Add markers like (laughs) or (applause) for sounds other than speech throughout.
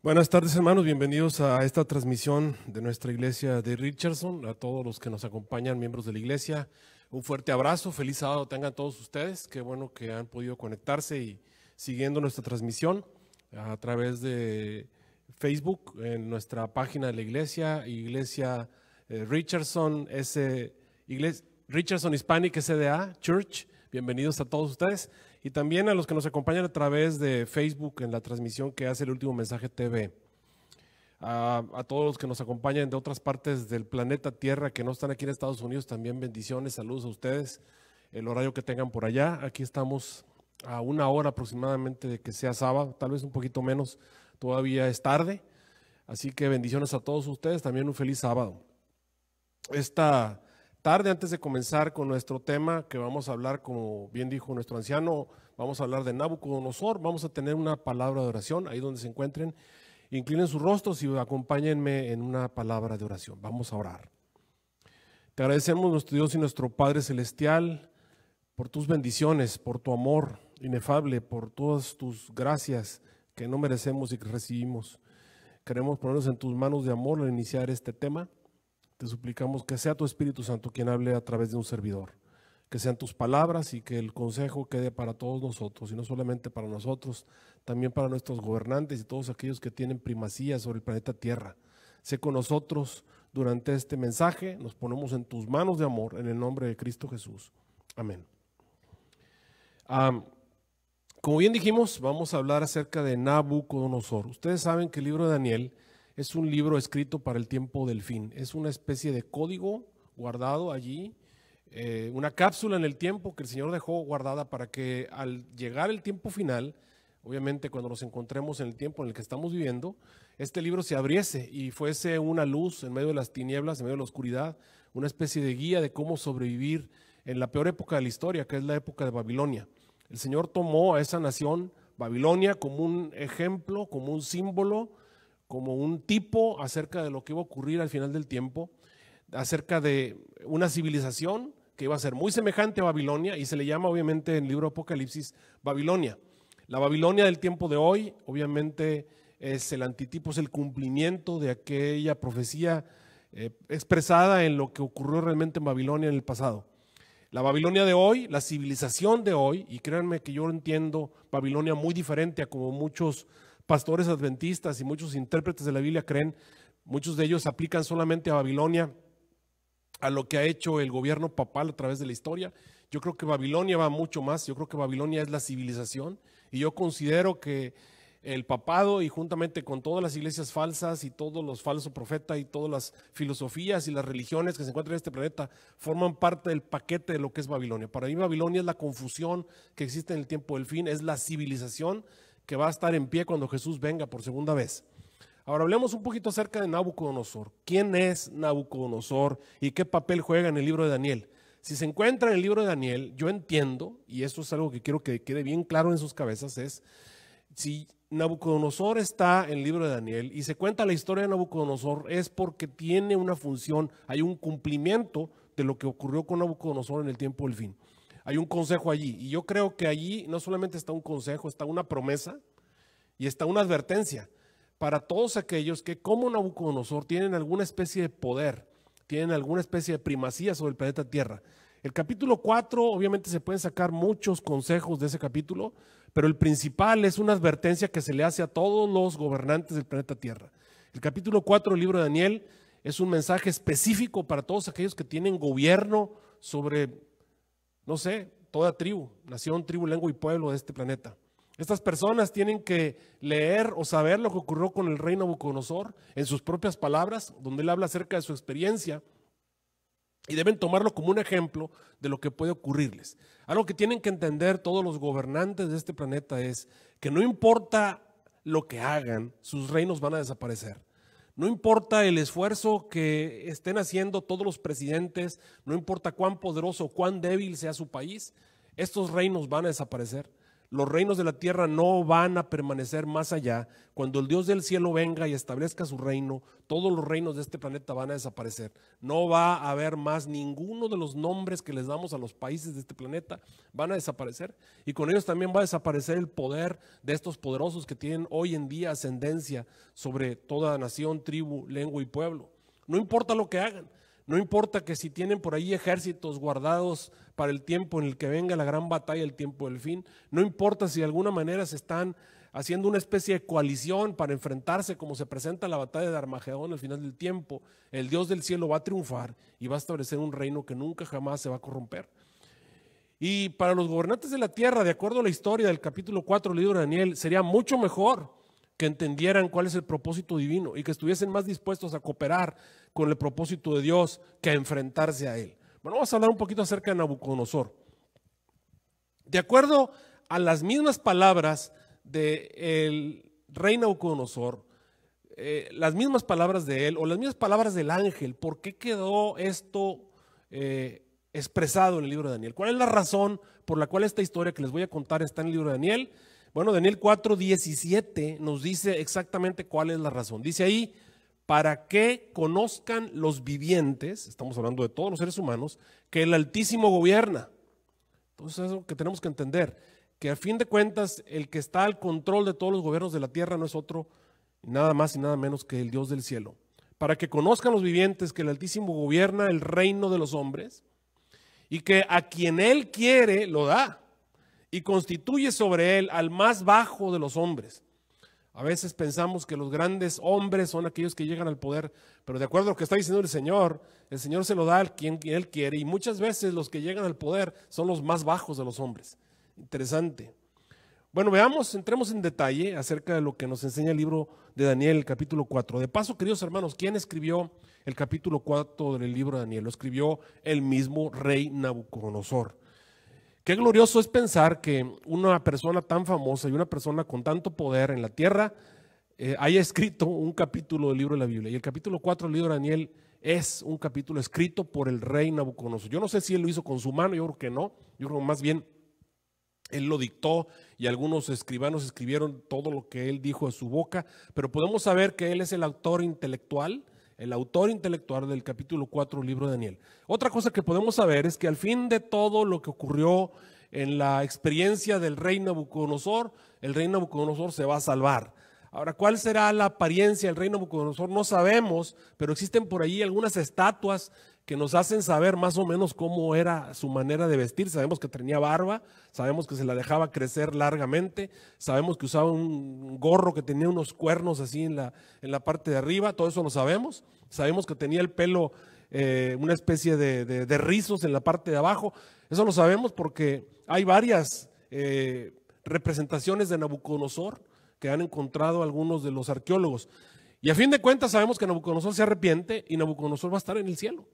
Buenas tardes hermanos, bienvenidos a esta transmisión de nuestra iglesia de Richardson, a todos los que nos acompañan, miembros de la iglesia. Un fuerte abrazo, feliz sábado tengan todos ustedes, qué bueno que han podido conectarse y siguiendo nuestra transmisión a través de Facebook, en nuestra página de la iglesia, Iglesia eh, Richardson, S, iglesia, Richardson Hispanic SDA Church. Bienvenidos a todos ustedes y también a los que nos acompañan a través de Facebook en la transmisión que hace el último mensaje TV. A, todos los que nos acompañan de otras partes del planeta Tierra que no están aquí en Estados Unidos, también bendiciones, saludos a ustedes, el horario que tengan por allá. Aquí estamos a una hora aproximadamente de que sea sábado, tal vez un poquito menos, todavía es tarde. Así que bendiciones a todos ustedes, también un feliz sábado. Esta tarde, antes de comenzar con nuestro tema, que vamos a hablar, como bien dijo nuestro anciano, vamos a hablar de Nabucodonosor, vamos a tener una palabra de oración ahí donde se encuentren. Inclinen sus rostros y acompáñenme en una palabra de oración. Vamos a orar. Te agradecemos nuestro Dios y nuestro Padre Celestial por tus bendiciones, por tu amor inefable, por todas tus gracias que no merecemos y que recibimos. Queremos ponernos en tus manos de amor al iniciar este tema. Te suplicamos que sea tu Espíritu Santo quien hable a través de un servidor, que sean tus palabras y que el consejo quede para todos nosotros, y no solamente para nosotros, también para nuestros gobernantes y todos aquellos que tienen primacía sobre el planeta Tierra. Sé con nosotros durante este mensaje, nos ponemos en tus manos de amor, en el nombre de Cristo Jesús. Amén. como bien dijimos, vamos a hablar acerca de Nabucodonosor. Ustedes saben que el libro de Daniel es un libro escrito para el tiempo del fin. Es una especie de código guardado allí, eh, una cápsula en el tiempo que el Señor dejó guardada para que al llegar el tiempo final, obviamente cuando nos encontremos en el tiempo en el que estamos viviendo, este libro se abriese y fuese una luz en medio de las tinieblas, en medio de la oscuridad, una especie de guía de cómo sobrevivir en la peor época de la historia, que es la época de Babilonia. El Señor tomó a esa nación, Babilonia, como un ejemplo, como un símbolo como un tipo acerca de lo que iba a ocurrir al final del tiempo, acerca de una civilización que iba a ser muy semejante a Babilonia y se le llama obviamente en el libro Apocalipsis Babilonia. La Babilonia del tiempo de hoy obviamente es el antitipo, es el cumplimiento de aquella profecía eh, expresada en lo que ocurrió realmente en Babilonia en el pasado. La Babilonia de hoy, la civilización de hoy, y créanme que yo entiendo Babilonia muy diferente a como muchos pastores adventistas y muchos intérpretes de la Biblia creen, muchos de ellos aplican solamente a Babilonia, a lo que ha hecho el gobierno papal a través de la historia. Yo creo que Babilonia va mucho más, yo creo que Babilonia es la civilización y yo considero que el papado y juntamente con todas las iglesias falsas y todos los falsos profetas y todas las filosofías y las religiones que se encuentran en este planeta forman parte del paquete de lo que es Babilonia. Para mí Babilonia es la confusión que existe en el tiempo del fin, es la civilización que va a estar en pie cuando Jesús venga por segunda vez. Ahora hablemos un poquito acerca de Nabucodonosor. ¿Quién es Nabucodonosor y qué papel juega en el libro de Daniel? Si se encuentra en el libro de Daniel, yo entiendo, y esto es algo que quiero que quede bien claro en sus cabezas, es si Nabucodonosor está en el libro de Daniel y se cuenta la historia de Nabucodonosor es porque tiene una función, hay un cumplimiento de lo que ocurrió con Nabucodonosor en el tiempo del fin hay un consejo allí. Y yo creo que allí no solamente está un consejo, está una promesa y está una advertencia para todos aquellos que como Nabucodonosor tienen alguna especie de poder, tienen alguna especie de primacía sobre el planeta Tierra. El capítulo 4, obviamente se pueden sacar muchos consejos de ese capítulo, pero el principal es una advertencia que se le hace a todos los gobernantes del planeta Tierra. El capítulo 4 del libro de Daniel es un mensaje específico para todos aquellos que tienen gobierno sobre no sé, toda tribu, nación, tribu, lengua y pueblo de este planeta. Estas personas tienen que leer o saber lo que ocurrió con el reino Nabucodonosor en sus propias palabras, donde él habla acerca de su experiencia, y deben tomarlo como un ejemplo de lo que puede ocurrirles. Algo que tienen que entender todos los gobernantes de este planeta es que no importa lo que hagan, sus reinos van a desaparecer. No importa el esfuerzo que estén haciendo todos los presidentes, no importa cuán poderoso o cuán débil sea su país, estos reinos van a desaparecer. Los reinos de la tierra no van a permanecer más allá. Cuando el Dios del cielo venga y establezca su reino, todos los reinos de este planeta van a desaparecer. No va a haber más ninguno de los nombres que les damos a los países de este planeta. Van a desaparecer. Y con ellos también va a desaparecer el poder de estos poderosos que tienen hoy en día ascendencia sobre toda nación, tribu, lengua y pueblo. No importa lo que hagan. No importa que si tienen por ahí ejércitos guardados para el tiempo en el que venga la gran batalla, el tiempo del fin. No importa si de alguna manera se están haciendo una especie de coalición para enfrentarse como se presenta la batalla de Armagedón al final del tiempo. El Dios del cielo va a triunfar y va a establecer un reino que nunca jamás se va a corromper. Y para los gobernantes de la tierra, de acuerdo a la historia del capítulo 4 del libro de Daniel, sería mucho mejor que entendieran cuál es el propósito divino y que estuviesen más dispuestos a cooperar con el propósito de Dios que a enfrentarse a él. Bueno, vamos a hablar un poquito acerca de Nabucodonosor. De acuerdo a las mismas palabras del rey Nabucodonosor, eh, las mismas palabras de él o las mismas palabras del ángel, ¿por qué quedó esto eh, expresado en el libro de Daniel? ¿Cuál es la razón por la cual esta historia que les voy a contar está en el libro de Daniel? Bueno, Daniel 4, nos dice exactamente cuál es la razón. Dice ahí, para que conozcan los vivientes, estamos hablando de todos los seres humanos, que el Altísimo gobierna. Entonces, lo que tenemos que entender, que a fin de cuentas, el que está al control de todos los gobiernos de la tierra no es otro, nada más y nada menos que el Dios del cielo. Para que conozcan los vivientes que el Altísimo gobierna el reino de los hombres y que a quien Él quiere lo da y constituye sobre él al más bajo de los hombres. A veces pensamos que los grandes hombres son aquellos que llegan al poder, pero de acuerdo a lo que está diciendo el Señor, el Señor se lo da a quien Él quiere y muchas veces los que llegan al poder son los más bajos de los hombres. Interesante. Bueno, veamos, entremos en detalle acerca de lo que nos enseña el libro de Daniel, capítulo 4. De paso, queridos hermanos, ¿quién escribió el capítulo 4 del libro de Daniel? Lo escribió el mismo rey Nabucodonosor. Qué glorioso es pensar que una persona tan famosa y una persona con tanto poder en la tierra eh, haya escrito un capítulo del libro de la Biblia. Y el capítulo 4 del libro de Daniel es un capítulo escrito por el rey Nabucodonosor. Yo no sé si él lo hizo con su mano, yo creo que no. Yo creo más bien él lo dictó y algunos escribanos escribieron todo lo que él dijo a su boca, pero podemos saber que él es el autor intelectual el autor intelectual del capítulo 4 libro de Daniel. Otra cosa que podemos saber es que al fin de todo lo que ocurrió en la experiencia del rey Nabucodonosor, el rey Nabucodonosor se va a salvar. Ahora, ¿cuál será la apariencia del rey Nabucodonosor? No sabemos, pero existen por ahí algunas estatuas que nos hacen saber más o menos cómo era su manera de vestir. Sabemos que tenía barba, sabemos que se la dejaba crecer largamente, sabemos que usaba un gorro que tenía unos cuernos así en la, en la parte de arriba, todo eso lo sabemos. Sabemos que tenía el pelo, eh, una especie de, rizos en la parte de abajo. Eso lo sabemos porque hay varias eh, representaciones de Nabucodonosor que han encontrado algunos de los arqueólogos. Y a fin de cuentas sabemos que Nabucodonosor se arrepiente y Nabucodonosor va a estar en el cielo.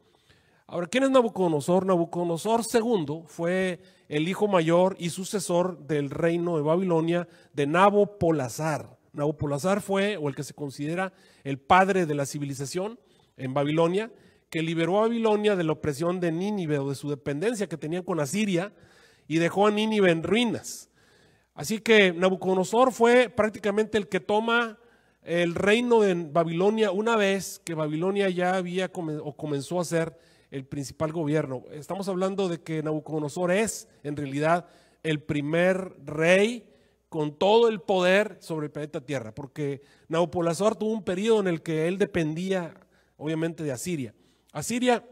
Ahora, ¿quién es Nabucodonosor? Nabucodonosor II fue el hijo mayor y sucesor del reino de Babilonia de Nabopolazar. Nabopolazar fue, o el que se considera, el padre de la civilización en Babilonia, que liberó a Babilonia de la opresión de Nínive o de su dependencia que tenían con Asiria y dejó a Nínive en ruinas. Así que Nabucodonosor fue prácticamente el que toma el reino de Babilonia una vez que Babilonia ya había o comenzó a ser el principal gobierno. Estamos hablando de que Nabucodonosor es en realidad el primer rey con todo el poder sobre el planeta Tierra, porque Nabucodonosor tuvo un periodo en el que él dependía obviamente de Asiria. Asiria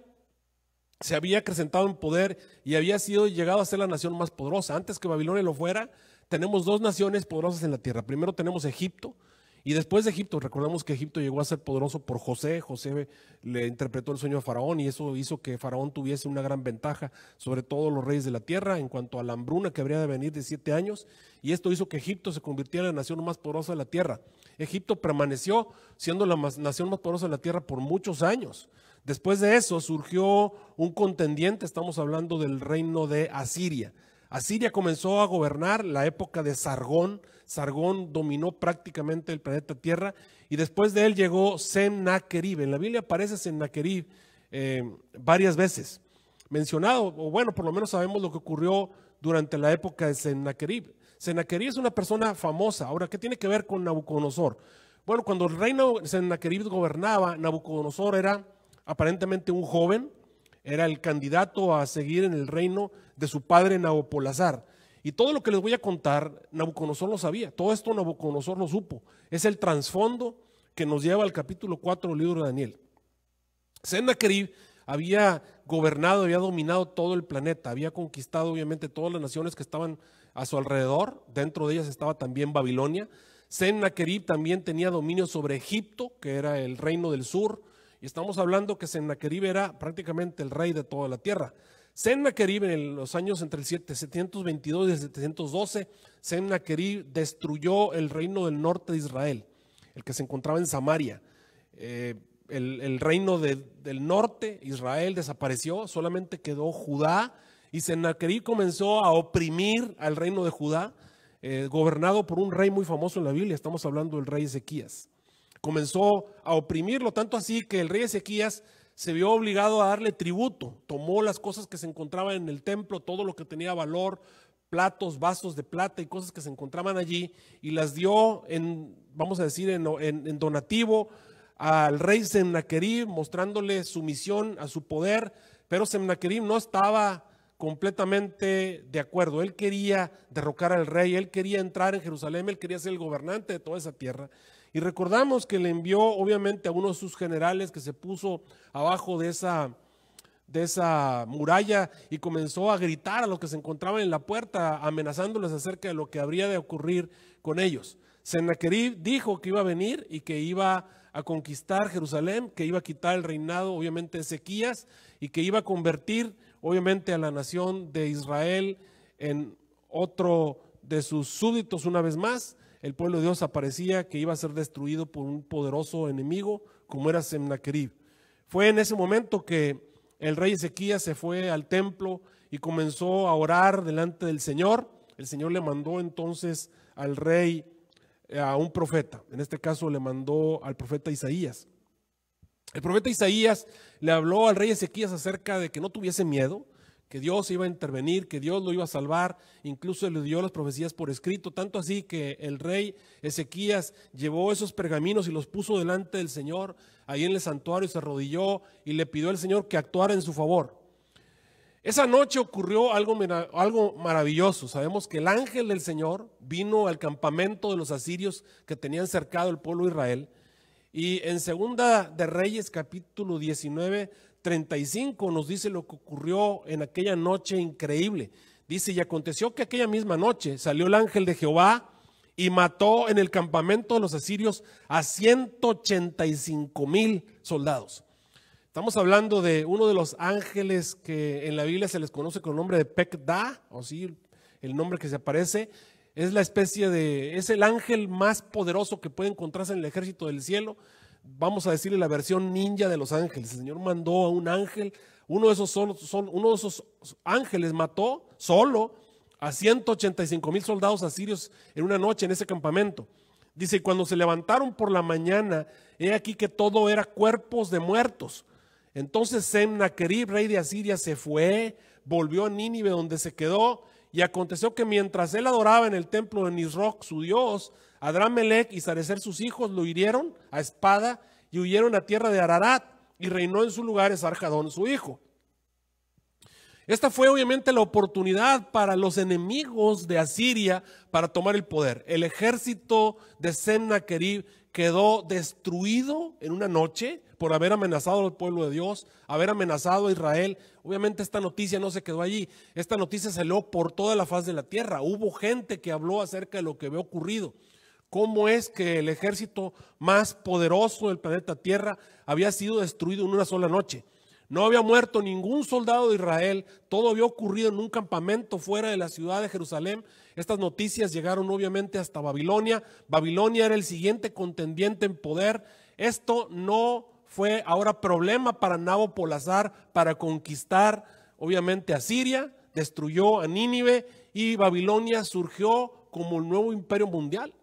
se había acrecentado en poder y había sido llegado a ser la nación más poderosa. Antes que Babilonia lo fuera, tenemos dos naciones poderosas en la tierra. Primero tenemos Egipto, y después de Egipto, recordamos que Egipto llegó a ser poderoso por José, José le interpretó el sueño a Faraón y eso hizo que Faraón tuviese una gran ventaja sobre todos los reyes de la tierra en cuanto a la hambruna que habría de venir de siete años y esto hizo que Egipto se convirtiera en la nación más poderosa de la tierra. Egipto permaneció siendo la nación más poderosa de la tierra por muchos años. Después de eso surgió un contendiente, estamos hablando del reino de Asiria. Asiria comenzó a gobernar la época de Sargón, Sargón dominó prácticamente el planeta Tierra y después de él llegó Sennacherib. En la Biblia aparece Sennacherib eh, varias veces mencionado, o bueno, por lo menos sabemos lo que ocurrió durante la época de Sennacherib. Sennacherib es una persona famosa. Ahora, ¿qué tiene que ver con Nabucodonosor? Bueno, cuando el reino Sennacherib gobernaba, Nabucodonosor era aparentemente un joven, era el candidato a seguir en el reino de su padre Nabopolazar. Y todo lo que les voy a contar, Nabucodonosor lo sabía. Todo esto Nabucodonosor lo supo. Es el trasfondo que nos lleva al capítulo 4 del libro de Daniel. Sennacherib había gobernado, había dominado todo el planeta, había conquistado obviamente todas las naciones que estaban a su alrededor, dentro de ellas estaba también Babilonia. Sennacherib también tenía dominio sobre Egipto, que era el reino del sur, y estamos hablando que Sennacherib era prácticamente el rey de toda la tierra. Sennacherib en los años entre el 722 y el 712, Sennacherib destruyó el reino del norte de Israel, el que se encontraba en Samaria. Eh, el, reino del norte, Israel, desapareció, solamente quedó Judá y Sennacherib comenzó a oprimir al reino de Judá, eh, gobernado por un rey muy famoso en la Biblia, estamos hablando del rey Ezequías. Comenzó a oprimirlo, tanto así que el rey Ezequías se vio obligado a darle tributo, tomó las cosas que se encontraban en el templo, todo lo que tenía valor, platos, vasos de plata y cosas que se encontraban allí, y las dio en, vamos a decir, en, donativo al rey Semnaquerib, mostrándole sumisión a su poder, pero Semnaquerib no estaba completamente de acuerdo. Él quería derrocar al rey, él quería entrar en Jerusalén, él quería ser el gobernante de toda esa tierra. Y recordamos que le envió obviamente a uno de sus generales que se puso abajo de esa, de esa muralla y comenzó a gritar a los que se encontraban en la puerta, amenazándoles acerca de lo que habría de ocurrir con ellos. Sennacherib dijo que iba a venir y que iba a conquistar Jerusalén, que iba a quitar el reinado, obviamente, de Ezequías y que iba a convertir, obviamente, a la nación de Israel en otro de sus súbditos una vez más el pueblo de Dios aparecía que iba a ser destruido por un poderoso enemigo como era Semnaquerib. Fue en ese momento que el rey Ezequías se fue al templo y comenzó a orar delante del Señor. El Señor le mandó entonces al rey eh, a un profeta, en este caso le mandó al profeta Isaías. El profeta Isaías le habló al rey Ezequías acerca de que no tuviese miedo, que Dios iba a intervenir, que Dios lo iba a salvar, incluso le dio las profecías por escrito, tanto así que el rey Ezequías llevó esos pergaminos y los puso delante del Señor, ahí en el santuario se arrodilló y le pidió al Señor que actuara en su favor. Esa noche ocurrió algo, algo maravilloso. Sabemos que el ángel del Señor vino al campamento de los asirios que tenían cercado el pueblo de Israel. Y en Segunda de Reyes capítulo 19 35 nos dice lo que ocurrió en aquella noche increíble. Dice, y aconteció que aquella misma noche salió el ángel de Jehová y mató en el campamento de los asirios a 185 mil soldados. Estamos hablando de uno de los ángeles que en la Biblia se les conoce con el nombre de Pekda, o sí, el nombre que se aparece. Es la especie de, es el ángel más poderoso que puede encontrarse en el ejército del cielo vamos a decirle la versión ninja de los ángeles. El Señor mandó a un ángel, uno de esos, uno de esos ángeles mató solo a 185 mil soldados asirios en una noche en ese campamento. Dice, cuando se levantaron por la mañana, he aquí que todo era cuerpos de muertos. Entonces Semnaquerib, rey de Asiria, se fue, volvió a Nínive donde se quedó, y aconteció que mientras él adoraba en el templo de Nisroch, su dios, Adrán y Sarecer sus hijos lo hirieron a espada y huyeron a tierra de Ararat y reinó en su lugar Esarjadón su hijo. Esta fue obviamente la oportunidad para los enemigos de Asiria para tomar el poder. El ejército de Sennacherib quedó destruido en una noche por haber amenazado al pueblo de Dios, haber amenazado a Israel. Obviamente esta noticia no se quedó allí, esta noticia salió por toda la faz de la tierra. Hubo gente que habló acerca de lo que había ocurrido cómo es que el ejército más poderoso del planeta Tierra había sido destruido en una sola noche. No había muerto ningún soldado de Israel, todo había ocurrido en un campamento fuera de la ciudad de Jerusalén. Estas noticias llegaron obviamente hasta Babilonia. Babilonia era el siguiente contendiente en poder. Esto no fue ahora problema para Nabo para conquistar obviamente a Siria, destruyó a Nínive y Babilonia surgió como el nuevo imperio mundial.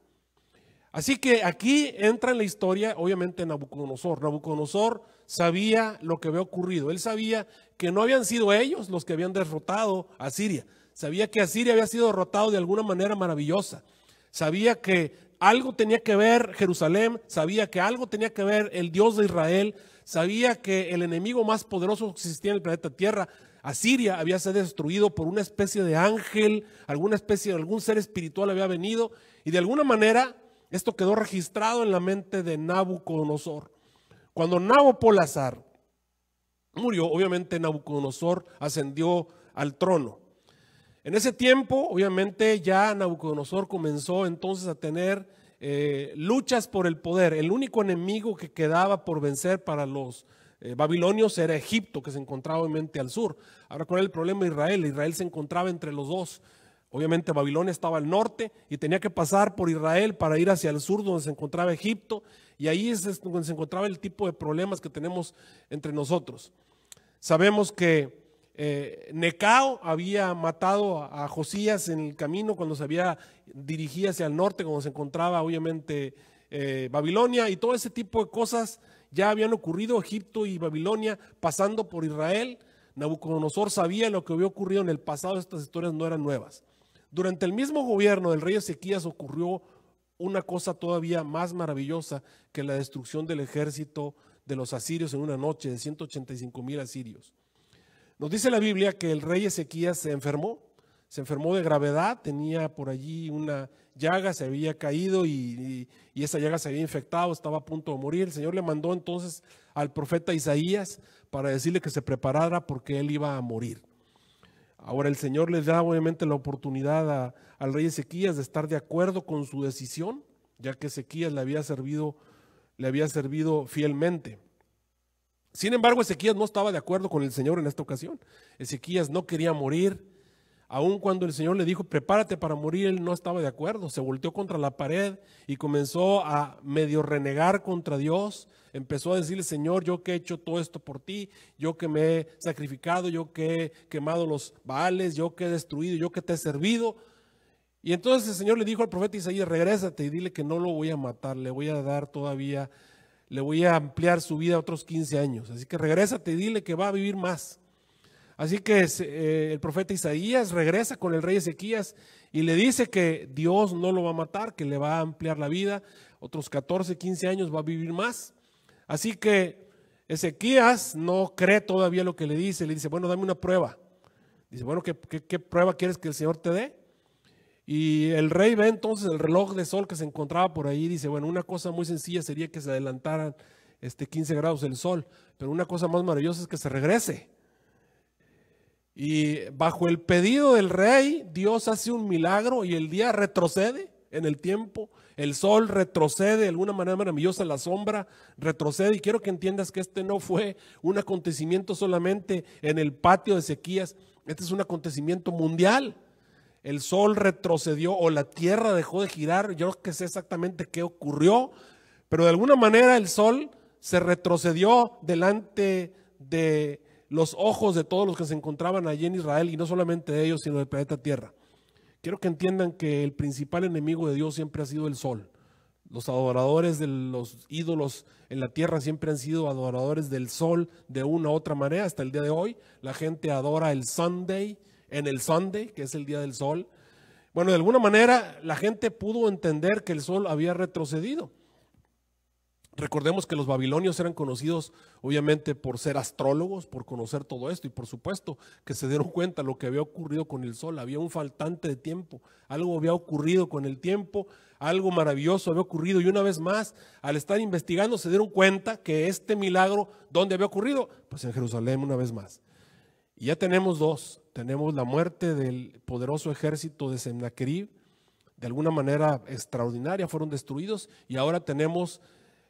Así que aquí entra en la historia, obviamente, Nabucodonosor. Nabucodonosor sabía lo que había ocurrido. Él sabía que no habían sido ellos los que habían derrotado a Siria. Sabía que Asiria había sido derrotado de alguna manera maravillosa. Sabía que algo tenía que ver Jerusalén, sabía que algo tenía que ver el Dios de Israel, sabía que el enemigo más poderoso que existía en el planeta Tierra, Asiria, había sido destruido por una especie de ángel, alguna especie de algún ser espiritual había venido y de alguna manera esto quedó registrado en la mente de Nabucodonosor. Cuando Nabopolazar murió, obviamente Nabucodonosor ascendió al trono. En ese tiempo, obviamente, ya Nabucodonosor comenzó entonces a tener eh, luchas por el poder. El único enemigo que quedaba por vencer para los eh, babilonios era Egipto, que se encontraba obviamente al sur. Ahora, ¿cuál era el problema de Israel? Israel se encontraba entre los dos. Obviamente Babilonia estaba al norte y tenía que pasar por Israel para ir hacia el sur donde se encontraba Egipto y ahí es donde se encontraba el tipo de problemas que tenemos entre nosotros. Sabemos que eh, Necao había matado a, Josías en el camino cuando se había dirigido hacia el norte, cuando se encontraba obviamente eh, Babilonia y todo ese tipo de cosas ya habían ocurrido, Egipto y Babilonia pasando por Israel. Nabucodonosor sabía lo que había ocurrido en el pasado, estas historias no eran nuevas. Durante el mismo gobierno del rey Ezequías ocurrió una cosa todavía más maravillosa que la destrucción del ejército de los asirios en una noche de 185 mil asirios. Nos dice la Biblia que el rey Ezequías se enfermó, se enfermó de gravedad, tenía por allí una llaga, se había caído y, y, esa llaga se había infectado, estaba a punto de morir. El Señor le mandó entonces al profeta Isaías para decirle que se preparara porque él iba a morir. Ahora el Señor le da obviamente la oportunidad al rey Ezequías de estar de acuerdo con su decisión, ya que Ezequías le había servido, le había servido fielmente. Sin embargo, Ezequías no estaba de acuerdo con el Señor en esta ocasión. Ezequías no quería morir. Aun cuando el Señor le dijo, prepárate para morir, él no estaba de acuerdo. Se volteó contra la pared y comenzó a medio renegar contra Dios, empezó a decirle, Señor, yo que he hecho todo esto por ti, yo que me he sacrificado, yo que he quemado los baales, yo que he destruido, yo que te he servido. Y entonces el Señor le dijo al profeta Isaías, regrésate y dile que no lo voy a matar, le voy a dar todavía, le voy a ampliar su vida otros 15 años. Así que regrésate y dile que va a vivir más. Así que eh, el profeta Isaías regresa con el rey Ezequías y le dice que Dios no lo va a matar, que le va a ampliar la vida, otros 14, 15 años va a vivir más. Así que Ezequías no cree todavía lo que le dice, le dice, bueno, dame una prueba. Dice, bueno, ¿qué, prueba quieres que el Señor te dé? Y el rey ve entonces el reloj de sol que se encontraba por ahí, dice, bueno, una cosa muy sencilla sería que se adelantaran este 15 grados el sol, pero una cosa más maravillosa es que se regrese. Y bajo el pedido del rey, Dios hace un milagro y el día retrocede en el tiempo, el sol retrocede de alguna manera maravillosa, la sombra retrocede y quiero que entiendas que este no fue un acontecimiento solamente en el patio de sequías este es un acontecimiento mundial. El sol retrocedió o la tierra dejó de girar, yo no sé exactamente qué ocurrió, pero de alguna manera el sol se retrocedió delante de los ojos de todos los que se encontraban allí en Israel y no solamente de ellos, sino del planeta Tierra. Quiero que entiendan que el principal enemigo de Dios siempre ha sido el sol. Los adoradores de los ídolos en la tierra siempre han sido adoradores del sol de una u otra manera. Hasta el día de hoy, la gente adora el Sunday en el Sunday, que es el día del sol. Bueno, de alguna manera la gente pudo entender que el sol había retrocedido. Recordemos que los babilonios eran conocidos obviamente por ser astrólogos, por conocer todo esto y por supuesto que se dieron cuenta lo que había ocurrido con el sol, había un faltante de tiempo, algo había ocurrido con el tiempo, algo maravilloso había ocurrido y una vez más al estar investigando se dieron cuenta que este milagro, ¿dónde había ocurrido? Pues en Jerusalén una vez más. Y ya tenemos dos, tenemos la muerte del poderoso ejército de semnaquerib de alguna manera extraordinaria fueron destruidos y ahora tenemos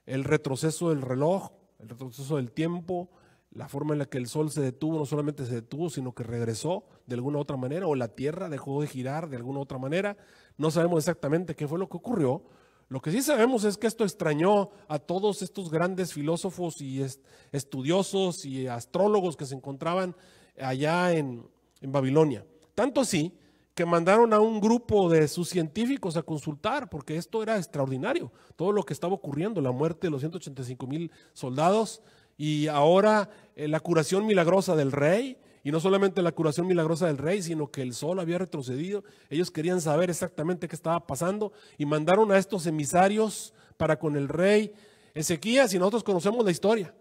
el retroceso del reloj, el retroceso del tiempo, la forma en la que el sol se detuvo, no solamente se detuvo, sino que regresó de alguna otra manera, o la Tierra dejó de girar de alguna otra manera. No sabemos exactamente qué fue lo que ocurrió. Lo que sí sabemos es que esto extrañó a todos estos grandes filósofos y estudiosos y astrólogos que se encontraban allá en, en Babilonia. Tanto así que mandaron a un grupo de sus científicos a consultar, porque esto era extraordinario, todo lo que estaba ocurriendo, la muerte de los 185 mil soldados y ahora eh, la curación milagrosa del rey, y no solamente la curación milagrosa del rey, sino que el sol había retrocedido, ellos querían saber exactamente qué estaba pasando y mandaron a estos emisarios para con el rey Ezequías, y nosotros conocemos la historia.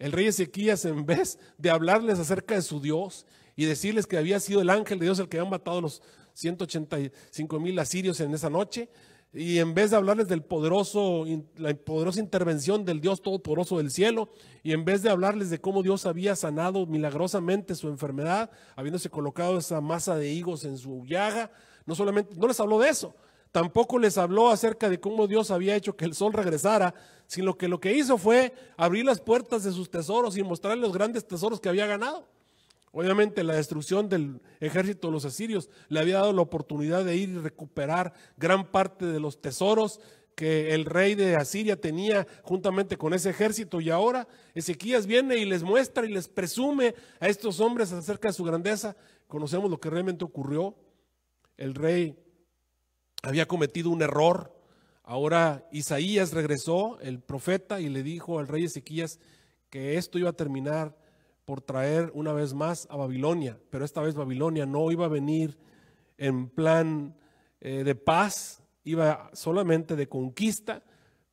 El rey Ezequías, en vez de hablarles acerca de su Dios y decirles que había sido el ángel de Dios el que había matado los 185 mil asirios en esa noche. Y en vez de hablarles del poderoso, la poderosa intervención del Dios Todopoderoso del cielo, y en vez de hablarles de cómo Dios había sanado milagrosamente su enfermedad, habiéndose colocado esa masa de higos en su llaga, no solamente, no les habló de eso, tampoco les habló acerca de cómo Dios había hecho que el sol regresara, sino que lo que hizo fue abrir las puertas de sus tesoros y mostrarles los grandes tesoros que había ganado. Obviamente la destrucción del ejército de los asirios le había dado la oportunidad de ir y recuperar gran parte de los tesoros que el rey de Asiria tenía juntamente con ese ejército. Y ahora Ezequías viene y les muestra y les presume a estos hombres acerca de su grandeza. Conocemos lo que realmente ocurrió. El rey había cometido un error. Ahora Isaías regresó, el profeta, y le dijo al rey Ezequías que esto iba a terminar por traer una vez más a Babilonia, pero esta vez Babilonia no iba a venir en plan eh, de paz, iba solamente de conquista,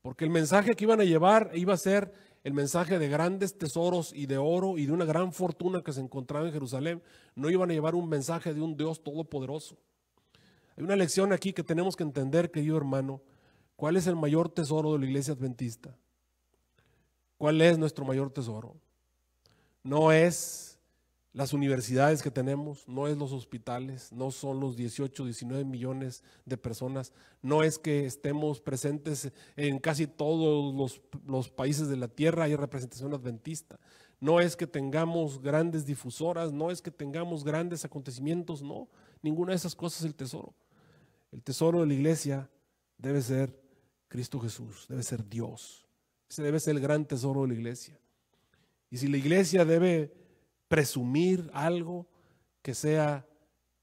porque el mensaje que iban a llevar iba a ser el mensaje de grandes tesoros y de oro y de una gran fortuna que se encontraba en Jerusalén, no iban a llevar un mensaje de un Dios todopoderoso. Hay una lección aquí que tenemos que entender, querido hermano, ¿cuál es el mayor tesoro de la iglesia adventista? ¿Cuál es nuestro mayor tesoro? no es las universidades que tenemos, no es los hospitales, no son los 18, 19 millones de personas, no es que estemos presentes en casi todos los, los países de la tierra, hay representación adventista, no es que tengamos grandes difusoras, no es que tengamos grandes acontecimientos, no, ninguna de esas cosas es el tesoro. El tesoro de la iglesia debe ser Cristo Jesús, debe ser Dios. Ese debe ser el gran tesoro de la iglesia. Y si la iglesia debe presumir algo, que sea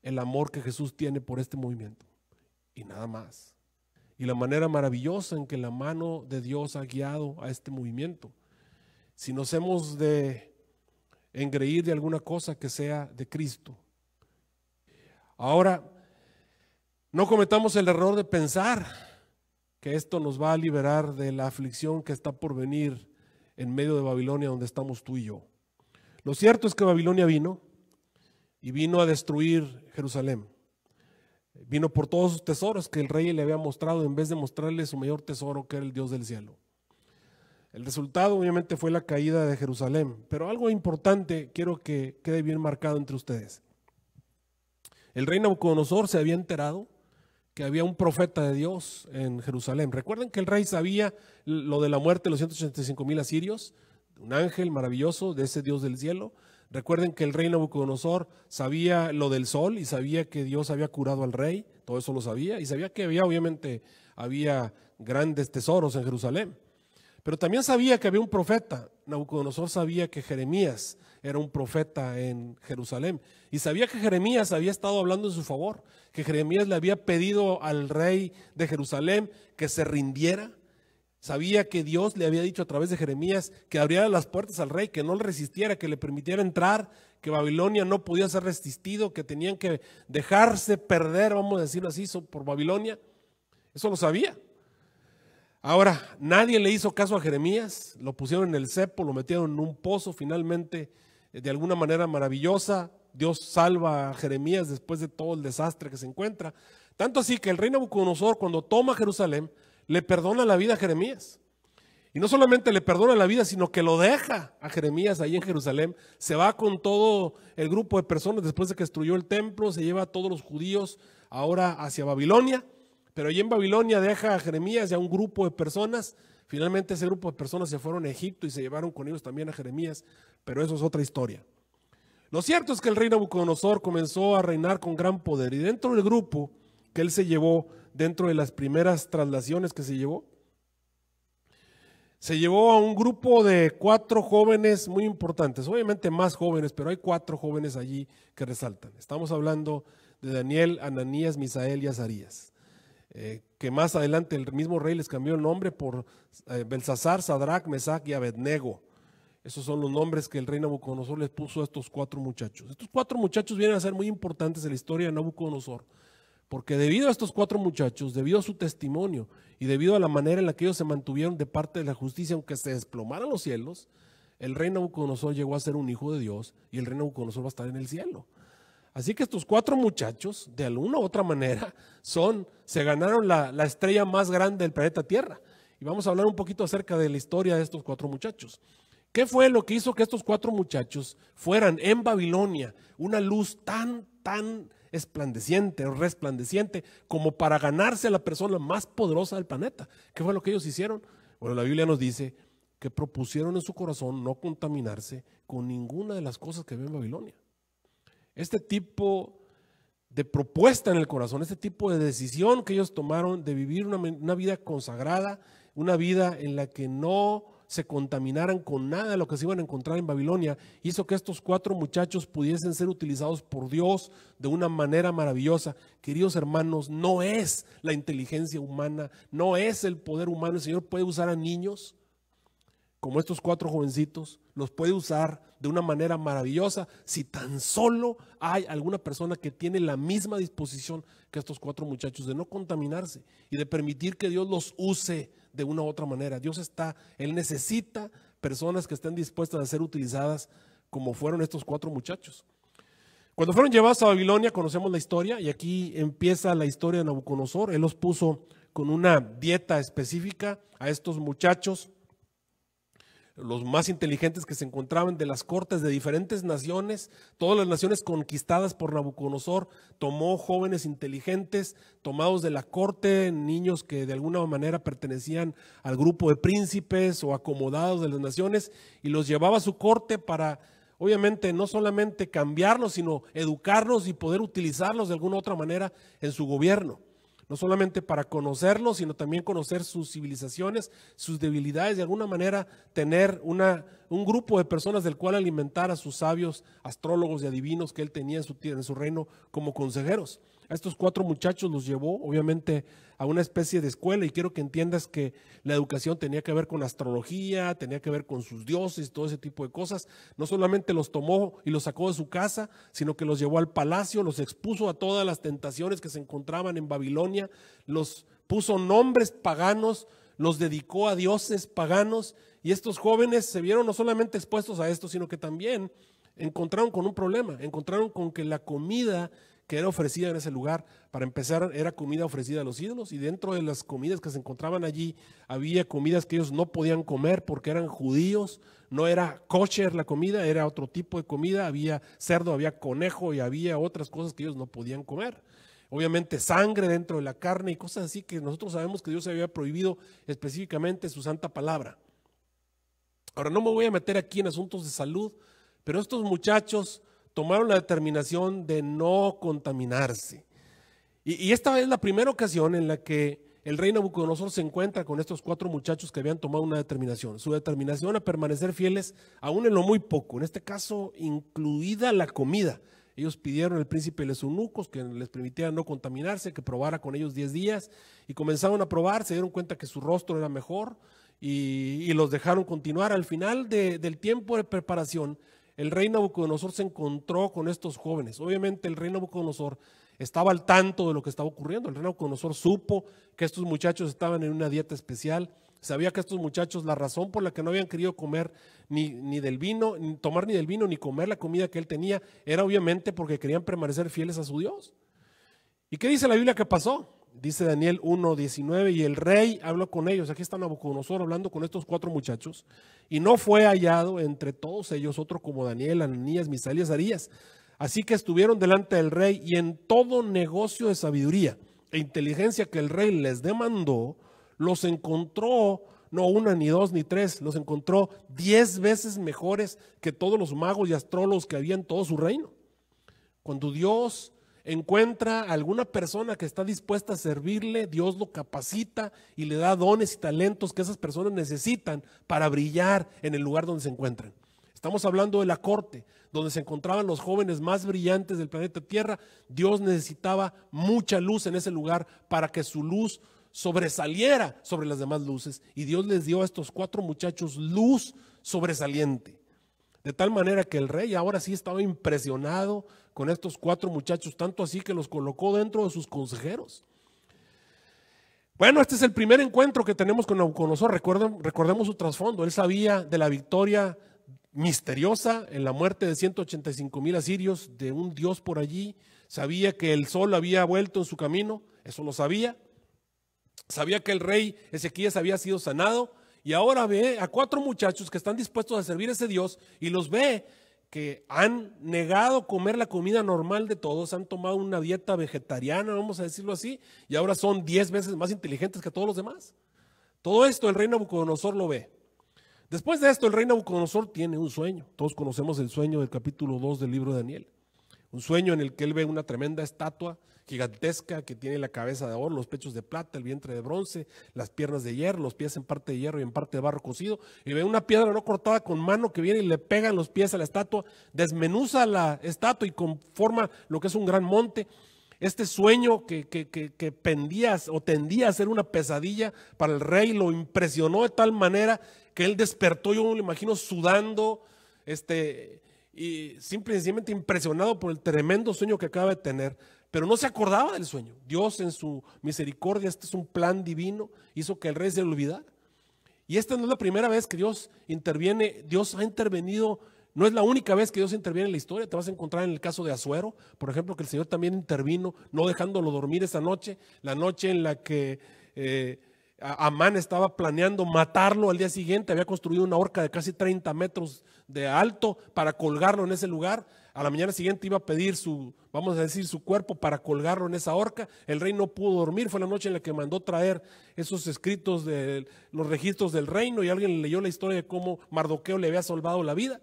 el amor que Jesús tiene por este movimiento. Y nada más. Y la manera maravillosa en que la mano de Dios ha guiado a este movimiento. Si nos hemos de engreír de alguna cosa que sea de Cristo. Ahora, no cometamos el error de pensar que esto nos va a liberar de la aflicción que está por venir en medio de Babilonia donde estamos tú y yo. Lo cierto es que Babilonia vino y vino a destruir Jerusalén. Vino por todos sus tesoros que el rey le había mostrado en vez de mostrarle su mayor tesoro que era el Dios del cielo. El resultado obviamente fue la caída de Jerusalén, pero algo importante quiero que quede bien marcado entre ustedes. El rey Nabucodonosor se había enterado que había un profeta de Dios en Jerusalén. Recuerden que el rey sabía lo de la muerte de los 185 mil asirios, un ángel maravilloso de ese Dios del cielo. Recuerden que el rey Nabucodonosor sabía lo del sol y sabía que Dios había curado al rey, todo eso lo sabía, y sabía que había, obviamente, había grandes tesoros en Jerusalén. Pero también sabía que había un profeta, Nabucodonosor sabía que Jeremías era un profeta en Jerusalén. Y sabía que Jeremías había estado hablando en su favor, que Jeremías le había pedido al rey de Jerusalén que se rindiera. Sabía que Dios le había dicho a través de Jeremías que abriera las puertas al rey, que no le resistiera, que le permitiera entrar, que Babilonia no podía ser resistido, que tenían que dejarse perder, vamos a decirlo así, por Babilonia. Eso lo sabía. Ahora, nadie le hizo caso a Jeremías, lo pusieron en el cepo, lo metieron en un pozo, finalmente de alguna manera maravillosa. Dios salva a Jeremías después de todo el desastre que se encuentra. Tanto así que el rey Nabucodonosor, cuando toma Jerusalén, le perdona la vida a Jeremías. Y no solamente le perdona la vida, sino que lo deja a Jeremías ahí en Jerusalén. Se va con todo el grupo de personas después de que destruyó el templo, se lleva a todos los judíos ahora hacia Babilonia. Pero allí en Babilonia deja a Jeremías y a un grupo de personas Finalmente ese grupo de personas se fueron a Egipto y se llevaron con ellos también a Jeremías, pero eso es otra historia. Lo cierto es que el rey Nabucodonosor comenzó a reinar con gran poder y dentro del grupo que él se llevó, dentro de las primeras traslaciones que se llevó, se llevó a un grupo de cuatro jóvenes muy importantes, obviamente más jóvenes, pero hay cuatro jóvenes allí que resaltan. Estamos hablando de Daniel, Ananías, Misael y Azarías. Eh, que más adelante el mismo rey les cambió el nombre por eh, Belsasar, Sadrach, Mesach y Abednego. Esos son los nombres que el rey Nabucodonosor les puso a estos cuatro muchachos. Estos cuatro muchachos vienen a ser muy importantes en la historia de Nabucodonosor, porque debido a estos cuatro muchachos, debido a su testimonio y debido a la manera en la que ellos se mantuvieron de parte de la justicia, aunque se desplomaran los cielos, el rey Nabucodonosor llegó a ser un hijo de Dios y el rey Nabucodonosor va a estar en el cielo. Así que estos cuatro muchachos, de alguna u otra manera, son, se ganaron la, estrella más grande del planeta Tierra. Y vamos a hablar un poquito acerca de la historia de estos cuatro muchachos. ¿Qué fue lo que hizo que estos cuatro muchachos fueran en Babilonia una luz tan, tan esplandeciente, resplandeciente, como para ganarse a la persona más poderosa del planeta? ¿Qué fue lo que ellos hicieron? Bueno, la Biblia nos dice que propusieron en su corazón no contaminarse con ninguna de las cosas que ve en Babilonia. Este tipo de propuesta en el corazón, este tipo de decisión que ellos tomaron de vivir una, vida consagrada, una vida en la que no se contaminaran con nada de lo que se iban a encontrar en Babilonia, hizo que estos cuatro muchachos pudiesen ser utilizados por Dios de una manera maravillosa. Queridos hermanos, no es la inteligencia humana, no es el poder humano. El Señor puede usar a niños, como estos cuatro jovencitos, los puede usar de una manera maravillosa si tan solo hay alguna persona que tiene la misma disposición que estos cuatro muchachos de no contaminarse y de permitir que Dios los use de una u otra manera. Dios está, Él necesita personas que estén dispuestas a ser utilizadas como fueron estos cuatro muchachos. Cuando fueron llevados a Babilonia, conocemos la historia, y aquí empieza la historia de Nabucodonosor. Él los puso con una dieta específica a estos muchachos los más inteligentes que se encontraban de las cortes de diferentes naciones, todas las naciones conquistadas por Nabucodonosor, tomó jóvenes inteligentes, tomados de la corte, niños que de alguna manera pertenecían al grupo de príncipes o acomodados de las naciones, y los llevaba a su corte para, obviamente, no solamente cambiarlos, sino educarlos y poder utilizarlos de alguna otra manera en su gobierno no solamente para conocerlos, sino también conocer sus civilizaciones, sus debilidades, de alguna manera tener una, un grupo de personas del cual alimentar a sus sabios, astrólogos y adivinos que él tenía en su, en su reino como consejeros estos cuatro muchachos los llevó, obviamente, a una especie de escuela y quiero que entiendas que la educación tenía que ver con astrología, tenía que ver con sus dioses, todo ese tipo de cosas. No solamente los tomó y los sacó de su casa, sino que los llevó al palacio, los expuso a todas las tentaciones que se encontraban en Babilonia, los puso nombres paganos, los dedicó a dioses paganos y estos jóvenes se vieron no solamente expuestos a esto, sino que también encontraron con un problema, encontraron con que la comida que era ofrecida en ese lugar. Para empezar, era comida ofrecida a los ídolos y dentro de las comidas que se encontraban allí había comidas que ellos no podían comer porque eran judíos, no era kosher la comida, era otro tipo de comida, había cerdo, había conejo y había otras cosas que ellos no podían comer. Obviamente sangre dentro de la carne y cosas así que nosotros sabemos que Dios había prohibido específicamente su santa palabra. Ahora no me voy a meter aquí en asuntos de salud, pero estos muchachos tomaron la determinación de no contaminarse. Y, esta es la primera ocasión en la que el rey Nabucodonosor se encuentra con estos cuatro muchachos que habían tomado una determinación. Su determinación a permanecer fieles, aún en lo muy poco, en este caso incluida la comida. Ellos pidieron al príncipe de los que les permitiera no contaminarse, que probara con ellos 10 días y comenzaron a probar, se dieron cuenta que su rostro era mejor y, los dejaron continuar. Al final del tiempo de preparación, el rey Nabucodonosor se encontró con estos jóvenes. Obviamente el rey Nabucodonosor estaba al tanto de lo que estaba ocurriendo. El rey Nabucodonosor supo que estos muchachos estaban en una dieta especial. Sabía que estos muchachos, la razón por la que no habían querido comer ni, ni del vino, ni tomar ni del vino, ni comer la comida que él tenía, era obviamente porque querían permanecer fieles a su Dios. ¿Y qué dice la Biblia que pasó? dice Daniel 1.19, y el rey habló con ellos, aquí están con nosotros hablando con estos cuatro muchachos, y no fue hallado entre todos ellos otro como Daniel, Ananías, Misael y Así que estuvieron delante del rey y en todo negocio de sabiduría e inteligencia que el rey les demandó, los encontró, no una, ni dos, ni tres, los encontró diez veces mejores que todos los magos y astrólogos que había en todo su reino. Cuando Dios encuentra alguna persona que está dispuesta a servirle, Dios lo capacita y le da dones y talentos que esas personas necesitan para brillar en el lugar donde se encuentran. Estamos hablando de la corte, donde se encontraban los jóvenes más brillantes del planeta Tierra. Dios necesitaba mucha luz en ese lugar para que su luz sobresaliera sobre las demás luces. Y Dios les dio a estos cuatro muchachos luz sobresaliente. De tal manera que el rey ahora sí estaba impresionado con estos cuatro muchachos, tanto así que los colocó dentro de sus consejeros. Bueno, este es el primer encuentro que tenemos con nosotros. recordemos su trasfondo. Él sabía de la victoria misteriosa en la muerte de 185 mil asirios de un dios por allí. Sabía que el sol había vuelto en su camino. Eso lo sabía. Sabía que el rey Ezequías había sido sanado y ahora ve a cuatro muchachos que están dispuestos a servir a ese Dios y los ve que han negado comer la comida normal de todos, han tomado una dieta vegetariana, vamos a decirlo así, y ahora son diez veces más inteligentes que todos los demás. Todo esto el rey Nabucodonosor lo ve. Después de esto, el rey Nabucodonosor tiene un sueño. Todos conocemos el sueño del capítulo 2 del libro de Daniel. Un sueño en el que él ve una tremenda estatua gigantesca que tiene la cabeza de oro, los pechos de plata, el vientre de bronce, las piernas de hierro, los pies en parte de hierro y en parte de barro cocido, y ve una piedra no cortada con mano que viene y le pega en los pies a la estatua, desmenuza la estatua y conforma lo que es un gran monte. Este sueño que, que, pendía o tendía a ser una pesadilla para el rey lo impresionó de tal manera que él despertó, yo me lo imagino sudando, este, y simplemente impresionado por el tremendo sueño que acaba de tener pero no se acordaba del sueño. Dios en su misericordia, este es un plan divino, hizo que el rey se lo olvidara. Y esta no es la primera vez que Dios interviene, Dios ha intervenido, no es la única vez que Dios interviene en la historia, te vas a encontrar en el caso de Azuero, por ejemplo, que el Señor también intervino, no dejándolo dormir esa noche, la noche en la que... Eh, Amán estaba planeando matarlo al día siguiente, había construido una horca de casi 30 metros de alto para colgarlo en ese lugar a la mañana siguiente iba a pedir su, vamos a decir, su cuerpo para colgarlo en esa horca. El rey no pudo dormir, fue la noche en la que mandó traer esos escritos de los registros del reino y alguien leyó la historia de cómo Mardoqueo le había salvado la vida.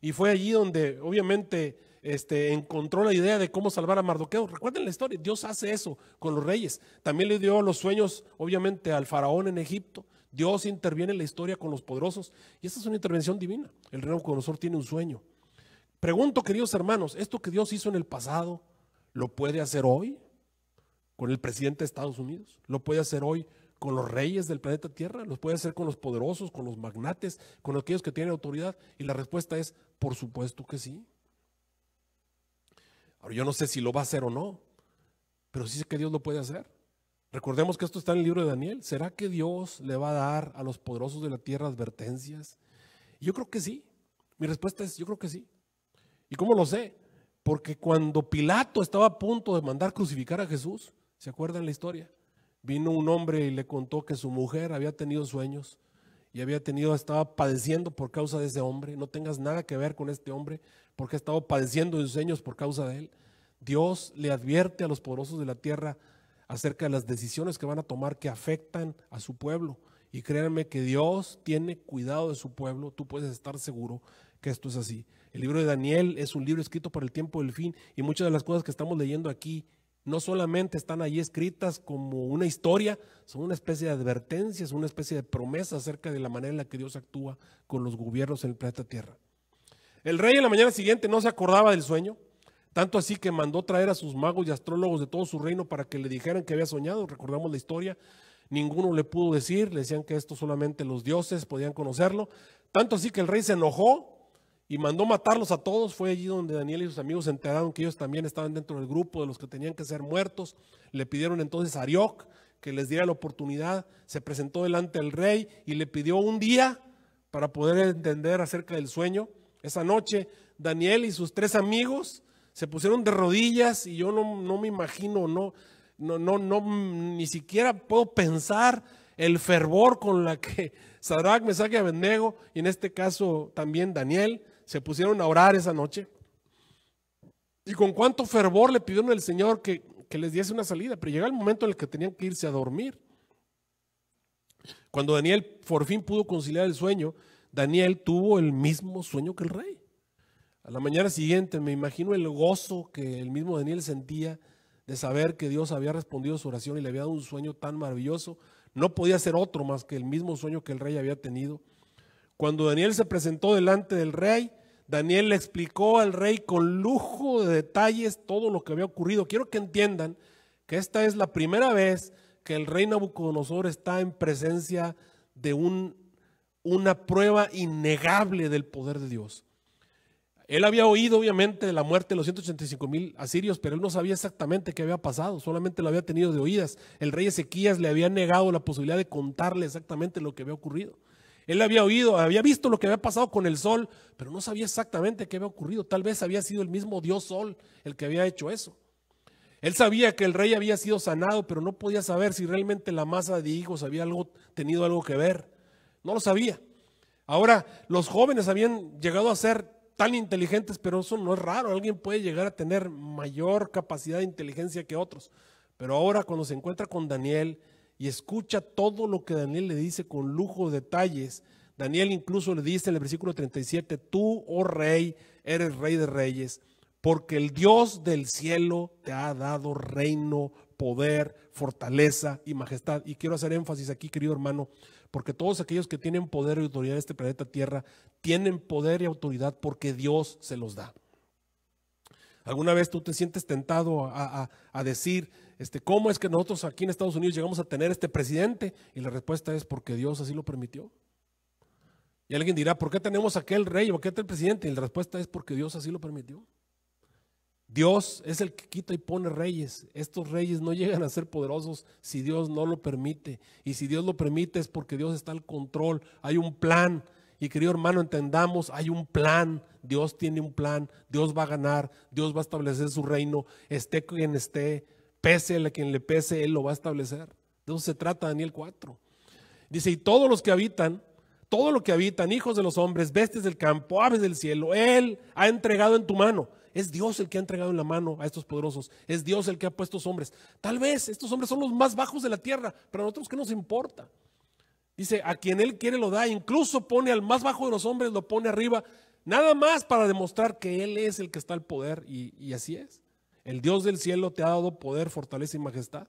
Y fue allí donde obviamente este, encontró la idea de cómo salvar a Mardoqueo. Recuerden la historia, Dios hace eso con los reyes. También le dio los sueños, obviamente, al faraón en Egipto. Dios interviene en la historia con los poderosos. Y esa es una intervención divina. El reino nosotros tiene un sueño. Pregunto, queridos hermanos, ¿esto que Dios hizo en el pasado lo puede hacer hoy con el presidente de Estados Unidos? ¿Lo puede hacer hoy con los reyes del planeta Tierra? ¿Lo puede hacer con los poderosos, con los magnates, con aquellos que tienen autoridad? Y la respuesta es, por supuesto que sí. Ahora, yo no sé si lo va a hacer o no, pero sí sé que Dios lo puede hacer. Recordemos que esto está en el libro de Daniel. ¿Será que Dios le va a dar a los poderosos de la tierra advertencias? Yo creo que sí. Mi respuesta es, yo creo que sí. ¿Y cómo lo sé? Porque cuando Pilato estaba a punto de mandar crucificar a Jesús, ¿se acuerdan la historia? Vino un hombre y le contó que su mujer había tenido sueños y había tenido, estaba padeciendo por causa de ese hombre. No tengas nada que ver con este hombre porque ha estado padeciendo de sueños por causa de él. Dios le advierte a los poderosos de la tierra acerca de las decisiones que van a tomar que afectan a su pueblo. Y créanme que Dios tiene cuidado de su pueblo, tú puedes estar seguro que esto es así. El libro de Daniel es un libro escrito para el tiempo del fin y muchas de las cosas que estamos leyendo aquí no solamente están allí escritas como una historia, son una especie de advertencias, una especie de promesa acerca de la manera en la que Dios actúa con los gobiernos en el planeta Tierra. El rey en la mañana siguiente no se acordaba del sueño, tanto así que mandó traer a sus magos y astrólogos de todo su reino para que le dijeran que había soñado, recordamos la historia, ninguno le pudo decir, le decían que esto solamente los dioses podían conocerlo, tanto así que el rey se enojó y mandó matarlos a todos. Fue allí donde Daniel y sus amigos se enteraron que ellos también estaban dentro del grupo de los que tenían que ser muertos. Le pidieron entonces a Arioc que les diera la oportunidad. Se presentó delante del rey y le pidió un día para poder entender acerca del sueño. Esa noche Daniel y sus tres amigos se pusieron de rodillas y yo no, me imagino, no, no, no, no, ni siquiera puedo pensar el fervor con la que me Mesach y Abednego, y en este caso también Daniel, se pusieron a orar esa noche. Y con cuánto fervor le pidieron al Señor que, les diese una salida, pero llega el momento en el que tenían que irse a dormir. Cuando Daniel por fin pudo conciliar el sueño, Daniel tuvo el mismo sueño que el rey. A la mañana siguiente me imagino el gozo que el mismo Daniel sentía de saber que Dios había respondido a su oración y le había dado un sueño tan maravilloso. No podía ser otro más que el mismo sueño que el rey había tenido. Cuando Daniel se presentó delante del rey, Daniel le explicó al rey con lujo de detalles todo lo que había ocurrido. Quiero que entiendan que esta es la primera vez que el rey Nabucodonosor está en presencia de un, una prueba innegable del poder de Dios. Él había oído, obviamente, de la muerte de los 185 mil asirios, pero él no sabía exactamente qué había pasado, solamente lo había tenido de oídas. El rey Ezequías le había negado la posibilidad de contarle exactamente lo que había ocurrido. Él había oído, había visto lo que había pasado con el sol, pero no sabía exactamente qué había ocurrido. Tal vez había sido el mismo Dios Sol el que había hecho eso. Él sabía que el rey había sido sanado, pero no podía saber si realmente la masa de hijos había tenido algo que ver. No lo sabía. Ahora, los jóvenes habían llegado a ser tan inteligentes, pero eso no es raro. Alguien puede llegar a tener mayor capacidad de inteligencia que otros. Pero ahora cuando se encuentra con Daniel y escucha todo lo que Daniel le dice con lujo de detalles. Daniel incluso le dice en el versículo 37, tú, oh rey, eres rey de reyes, porque el Dios del cielo te ha dado reino, poder, fortaleza y majestad. Y quiero hacer énfasis aquí, querido hermano, porque todos aquellos que tienen poder y autoridad en este planeta Tierra, tienen poder y autoridad porque Dios se los da. ¿Alguna vez tú te sientes tentado a, a decir, este, ¿cómo es que nosotros aquí en Estados Unidos llegamos a tener este presidente? Y la respuesta es porque Dios así lo permitió. Y alguien dirá, ¿por qué tenemos aquel rey o el presidente? Y la respuesta es porque Dios así lo permitió. Dios es el que quita y pone reyes. Estos reyes no llegan a ser poderosos si Dios no lo permite. Y si Dios lo permite es porque Dios está al control. Hay un plan. Y querido hermano, entendamos, hay un plan. Dios tiene un plan. Dios va a ganar. Dios va a establecer su reino. Esté quien esté Pese a quien le pese, Él lo va a establecer. De eso se trata Daniel 4. Dice, y todos los que habitan, todo lo que habitan, hijos de los hombres, bestias del campo, aves del cielo, Él ha entregado en tu mano. Es Dios el que ha entregado en la mano a estos poderosos. Es Dios el que ha puesto a estos hombres. Tal vez estos hombres son los más bajos de la tierra, pero a nosotros qué nos importa. Dice, a quien Él quiere lo da, incluso pone al más bajo de los hombres, lo pone arriba, nada más para demostrar que Él es el que está al poder y así es. El Dios del cielo te ha dado poder, fortaleza y majestad.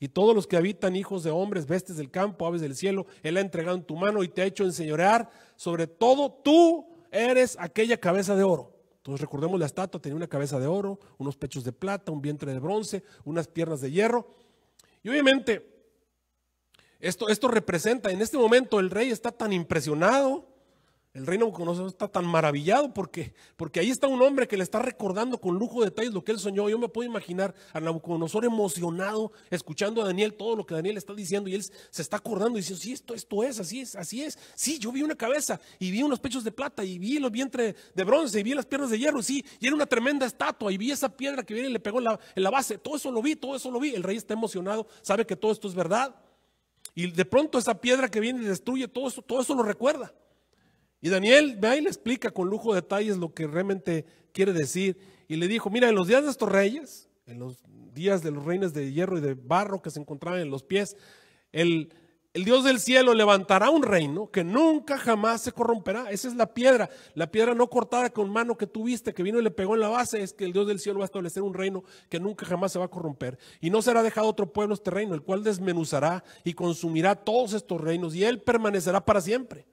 Y todos los que habitan, hijos de hombres, bestias del campo, aves del cielo, Él ha entregado en tu mano y te ha hecho enseñorear. Sobre todo tú eres aquella cabeza de oro. Entonces recordemos la estatua, tenía una cabeza de oro, unos pechos de plata, un vientre de bronce, unas piernas de hierro. Y obviamente, esto, esto representa, en este momento el rey está tan impresionado el rey Nabucodonosor está tan maravillado porque, porque ahí está un hombre que le está recordando con lujo detalles lo que él soñó. Yo me puedo imaginar a Nabucodonosor emocionado, escuchando a Daniel todo lo que Daniel está diciendo y él se está acordando y dice, sí, esto, esto es, así es, así es. Sí, yo vi una cabeza y vi unos pechos de plata y vi los vientres de bronce y vi las piernas de hierro, sí, y era una tremenda estatua y vi esa piedra que viene y le pegó en la, en la base. Todo eso lo vi, todo eso lo vi. El rey está emocionado, sabe que todo esto es verdad. Y de pronto esa piedra que viene y destruye todo eso, todo eso lo recuerda. Y Daniel ve ahí le explica con lujo de detalles lo que realmente quiere decir. Y le dijo, mira, en los días de estos reyes, en los días de los reines de hierro y de barro que se encontraban en los pies, el, el Dios del cielo levantará un reino que nunca jamás se corromperá. Esa es la piedra, la piedra no cortada con mano que tuviste, que vino y le pegó en la base, es que el Dios del cielo va a establecer un reino que nunca jamás se va a corromper. Y no será dejado otro pueblo este reino, el cual desmenuzará y consumirá todos estos reinos y él permanecerá para siempre.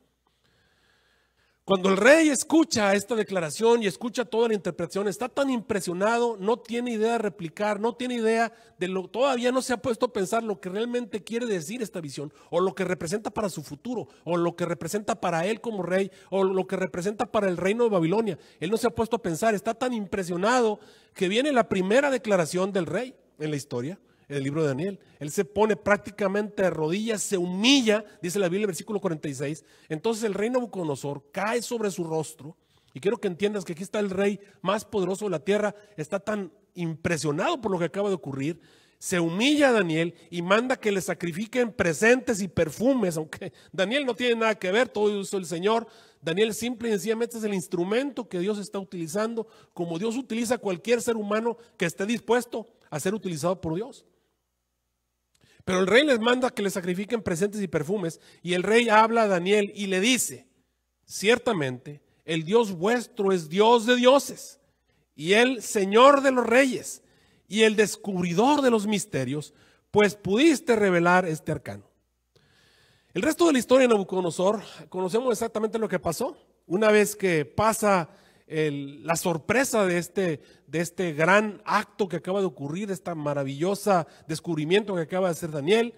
Cuando el rey escucha esta declaración y escucha toda la interpretación, está tan impresionado, no tiene idea de replicar, no tiene idea de lo, todavía no se ha puesto a pensar lo que realmente quiere decir esta visión, o lo que representa para su futuro, o lo que representa para él como rey, o lo que representa para el reino de Babilonia. Él no se ha puesto a pensar, está tan impresionado que viene la primera declaración del rey en la historia, el libro de Daniel. Él se pone prácticamente de rodillas, se humilla, dice la Biblia, versículo 46. Entonces el rey Nabucodonosor cae sobre su rostro. Y quiero que entiendas que aquí está el rey más poderoso de la tierra, está tan impresionado por lo que acaba de ocurrir, se humilla a Daniel y manda que le sacrifiquen presentes y perfumes, aunque Daniel no tiene nada que ver, todo hizo el Señor. Daniel simple y sencillamente es el instrumento que Dios está utilizando, como Dios utiliza cualquier ser humano que esté dispuesto a ser utilizado por Dios. Pero el rey les manda que le sacrifiquen presentes y perfumes. Y el rey habla a Daniel y le dice, ciertamente, el Dios vuestro es Dios de dioses, y el Señor de los reyes, y el descubridor de los misterios, pues pudiste revelar este arcano. El resto de la historia de Nabucodonosor, conocemos exactamente lo que pasó. Una vez que pasa la sorpresa de este, de este gran acto que acaba de ocurrir, de esta maravillosa descubrimiento que acaba de hacer Daniel.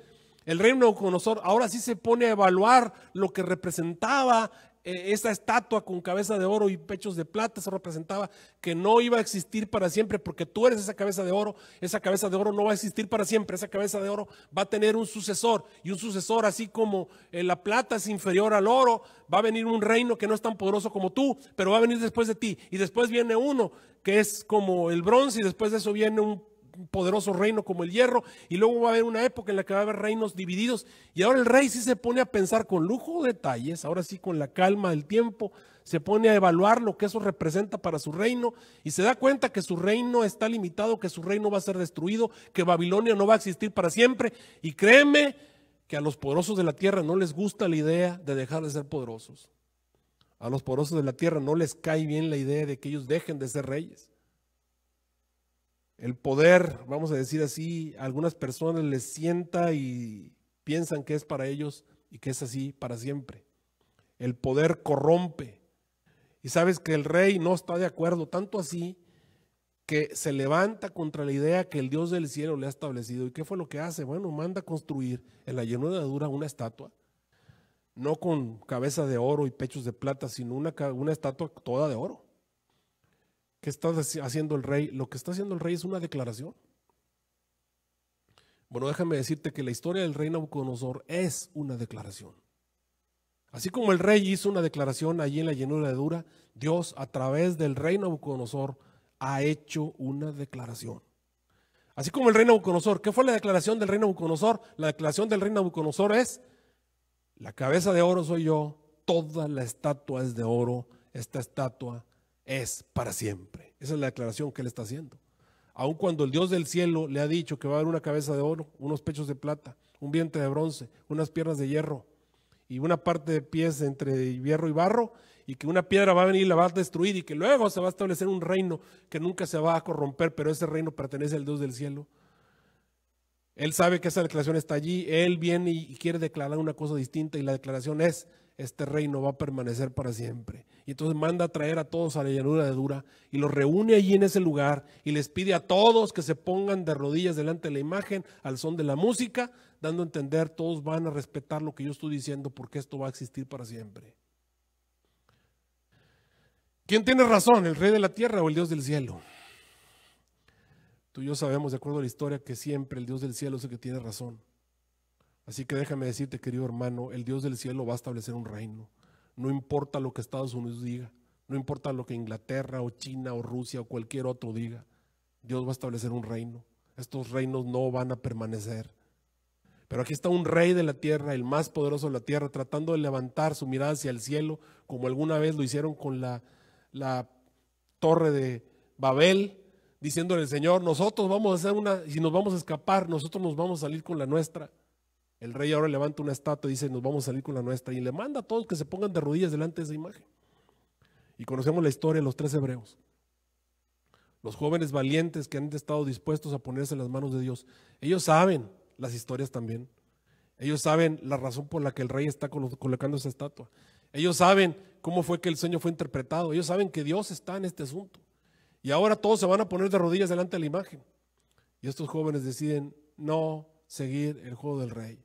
El reino de ahora sí se pone a evaluar lo que representaba e, esa estatua con cabeza de oro y pechos de plata se representaba que no iba a existir para siempre porque tú eres esa cabeza de oro, esa cabeza de oro no va a existir para siempre, esa cabeza de oro va a tener un sucesor y un sucesor así como eh, la plata es inferior al oro, va a venir un reino que no es tan poderoso como tú, pero va a venir después de ti y después viene uno que es como el bronce y después de eso viene un poderoso reino como el hierro, y luego va a haber una época en la que va a haber reinos divididos, y ahora el rey sí se pone a pensar con lujo de detalles, ahora sí con la calma del tiempo, se pone a evaluar lo que eso representa para su reino, y se da cuenta que su reino está limitado, que su reino va a ser destruido, que Babilonia no va a existir para siempre, y créeme que a los poderosos de la tierra no les gusta la idea de dejar de ser poderosos. A los poderosos de la tierra no les cae bien la idea de que ellos dejen de ser reyes el poder, vamos a decir así, a algunas personas les sienta y piensan que es para ellos y que es así para siempre. El poder corrompe. Y sabes que el rey no está de acuerdo, tanto así que se levanta contra la idea que el Dios del cielo le ha establecido. ¿Y qué fue lo que hace? Bueno, manda construir en la Dura una estatua, no con cabeza de oro y pechos de plata, sino una estatua toda de oro ¿Qué está haciendo el rey, lo que está haciendo el rey es una declaración. Bueno, déjame decirte que la historia del rey Nabucodonosor es una declaración. Así como el rey hizo una declaración allí en la llenura de Dura, Dios a través del rey Nabucodonosor ha hecho una declaración. Así como el rey Nabucodonosor, ¿qué fue la declaración del rey Nabucodonosor? La declaración del rey Nabucodonosor es, la cabeza de oro soy yo, toda la estatua es de oro, esta estatua es para siempre. Esa es la declaración que él está haciendo. Aun cuando el Dios del cielo le ha dicho que va a haber una cabeza de oro, unos pechos de plata, un vientre de bronce, unas piernas de hierro y una parte de pies entre hierro y barro, y que una piedra va a venir y la va a destruir y que luego se va a establecer un reino que nunca se va a corromper, pero ese reino pertenece al Dios del cielo. Él sabe que esa declaración está allí, él viene y quiere declarar una cosa distinta y la declaración es, este reino va a permanecer para siempre. Y entonces manda a traer a todos a la llanura de Dura y los reúne allí en ese lugar y les pide a todos que se pongan de rodillas delante de la imagen al son de la música, dando a entender todos van a respetar lo que yo estoy diciendo porque esto va a existir para siempre. ¿Quién tiene razón, el rey de la tierra o el Dios del cielo? Tú y yo sabemos, de acuerdo a la historia, que siempre el Dios del cielo es el que tiene razón. Así que déjame decirte, querido hermano, el Dios del cielo va a establecer un reino. No importa lo que Estados Unidos diga, no importa lo que Inglaterra o China o Rusia o cualquier otro diga, Dios va a establecer un reino. Estos reinos no van a permanecer. Pero aquí está un rey de la tierra, el más poderoso de la tierra, tratando de levantar su mirada hacia el cielo, como alguna vez lo hicieron con la, la torre de Babel, diciéndole Señor, nosotros vamos a hacer una, si nos vamos a escapar, nosotros nos vamos a salir con la nuestra. El rey ahora levanta una estatua y dice, nos vamos a salir con la nuestra. Y le manda a todos que se pongan de rodillas delante de esa imagen. Y conocemos la historia de los tres hebreos. Los jóvenes valientes que han estado dispuestos a ponerse en las manos de Dios. Ellos saben las historias también. Ellos saben la razón por la que el rey está colocando esa estatua. Ellos saben cómo fue que el sueño fue interpretado. Ellos saben que Dios está en este asunto. Y ahora todos se van a poner de rodillas delante de la imagen. Y estos jóvenes deciden no seguir el juego del rey.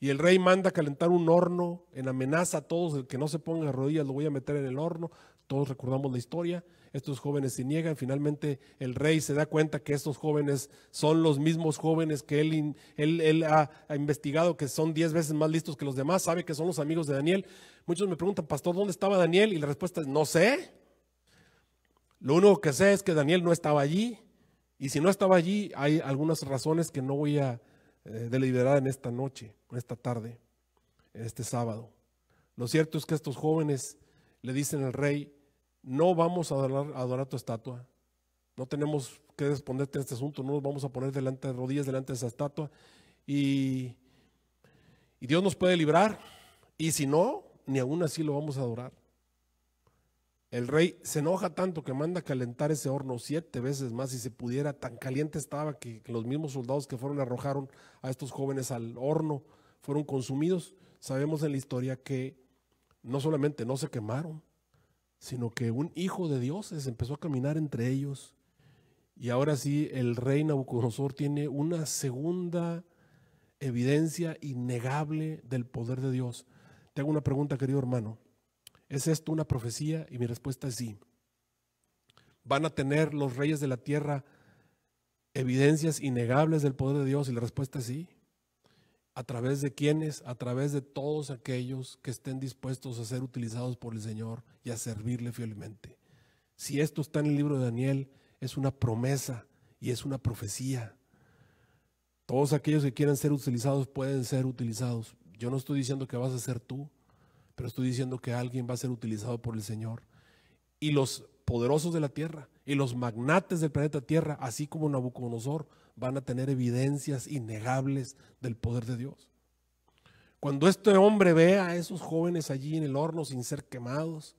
Y el rey manda calentar un horno en amenaza a todos, el que no se ponga a rodillas lo voy a meter en el horno. Todos recordamos la historia. Estos jóvenes se niegan, finalmente el rey se da cuenta que estos jóvenes son los mismos jóvenes que él, él, ha, ha, investigado, que son diez veces más listos que los demás, sabe que son los amigos de Daniel. Muchos me preguntan, pastor, ¿dónde estaba Daniel? Y la respuesta es, no sé. Lo único que sé es que Daniel no estaba allí. Y si no estaba allí, hay algunas razones que no voy a eh, de liberar en esta noche, en esta tarde, en este sábado. Lo cierto es que estos jóvenes le dicen al rey, no vamos a adorar, a tu estatua, no tenemos que responderte en este asunto, no nos vamos a poner delante de rodillas, delante de esa estatua, y, y Dios nos puede librar, y si no, ni aún así lo vamos a adorar. El rey se enoja tanto que manda calentar ese horno siete veces más si se pudiera, tan caliente estaba que los mismos soldados que fueron arrojaron a estos jóvenes al horno fueron consumidos. Sabemos en la historia que no solamente no se quemaron, sino que un hijo de dioses empezó a caminar entre ellos. Y ahora sí, el rey Nabucodonosor tiene una segunda evidencia innegable del poder de Dios. Te hago una pregunta, querido hermano. ¿Es esto una profecía? Y mi respuesta es sí. ¿Van a tener los reyes de la tierra evidencias innegables del poder de Dios? Y la respuesta es sí. ¿A través de quiénes? A través de todos aquellos que estén dispuestos a ser utilizados por el Señor y a servirle fielmente. Si esto está en el libro de Daniel, es una promesa y es una profecía. Todos aquellos que quieran ser utilizados pueden ser utilizados. Yo no estoy diciendo que vas a ser tú pero estoy diciendo que alguien va a ser utilizado por el Señor. Y los poderosos de la tierra y los magnates del planeta Tierra, así como Nabucodonosor, van a tener evidencias innegables del poder de Dios. Cuando este hombre ve a esos jóvenes allí en el horno sin ser quemados,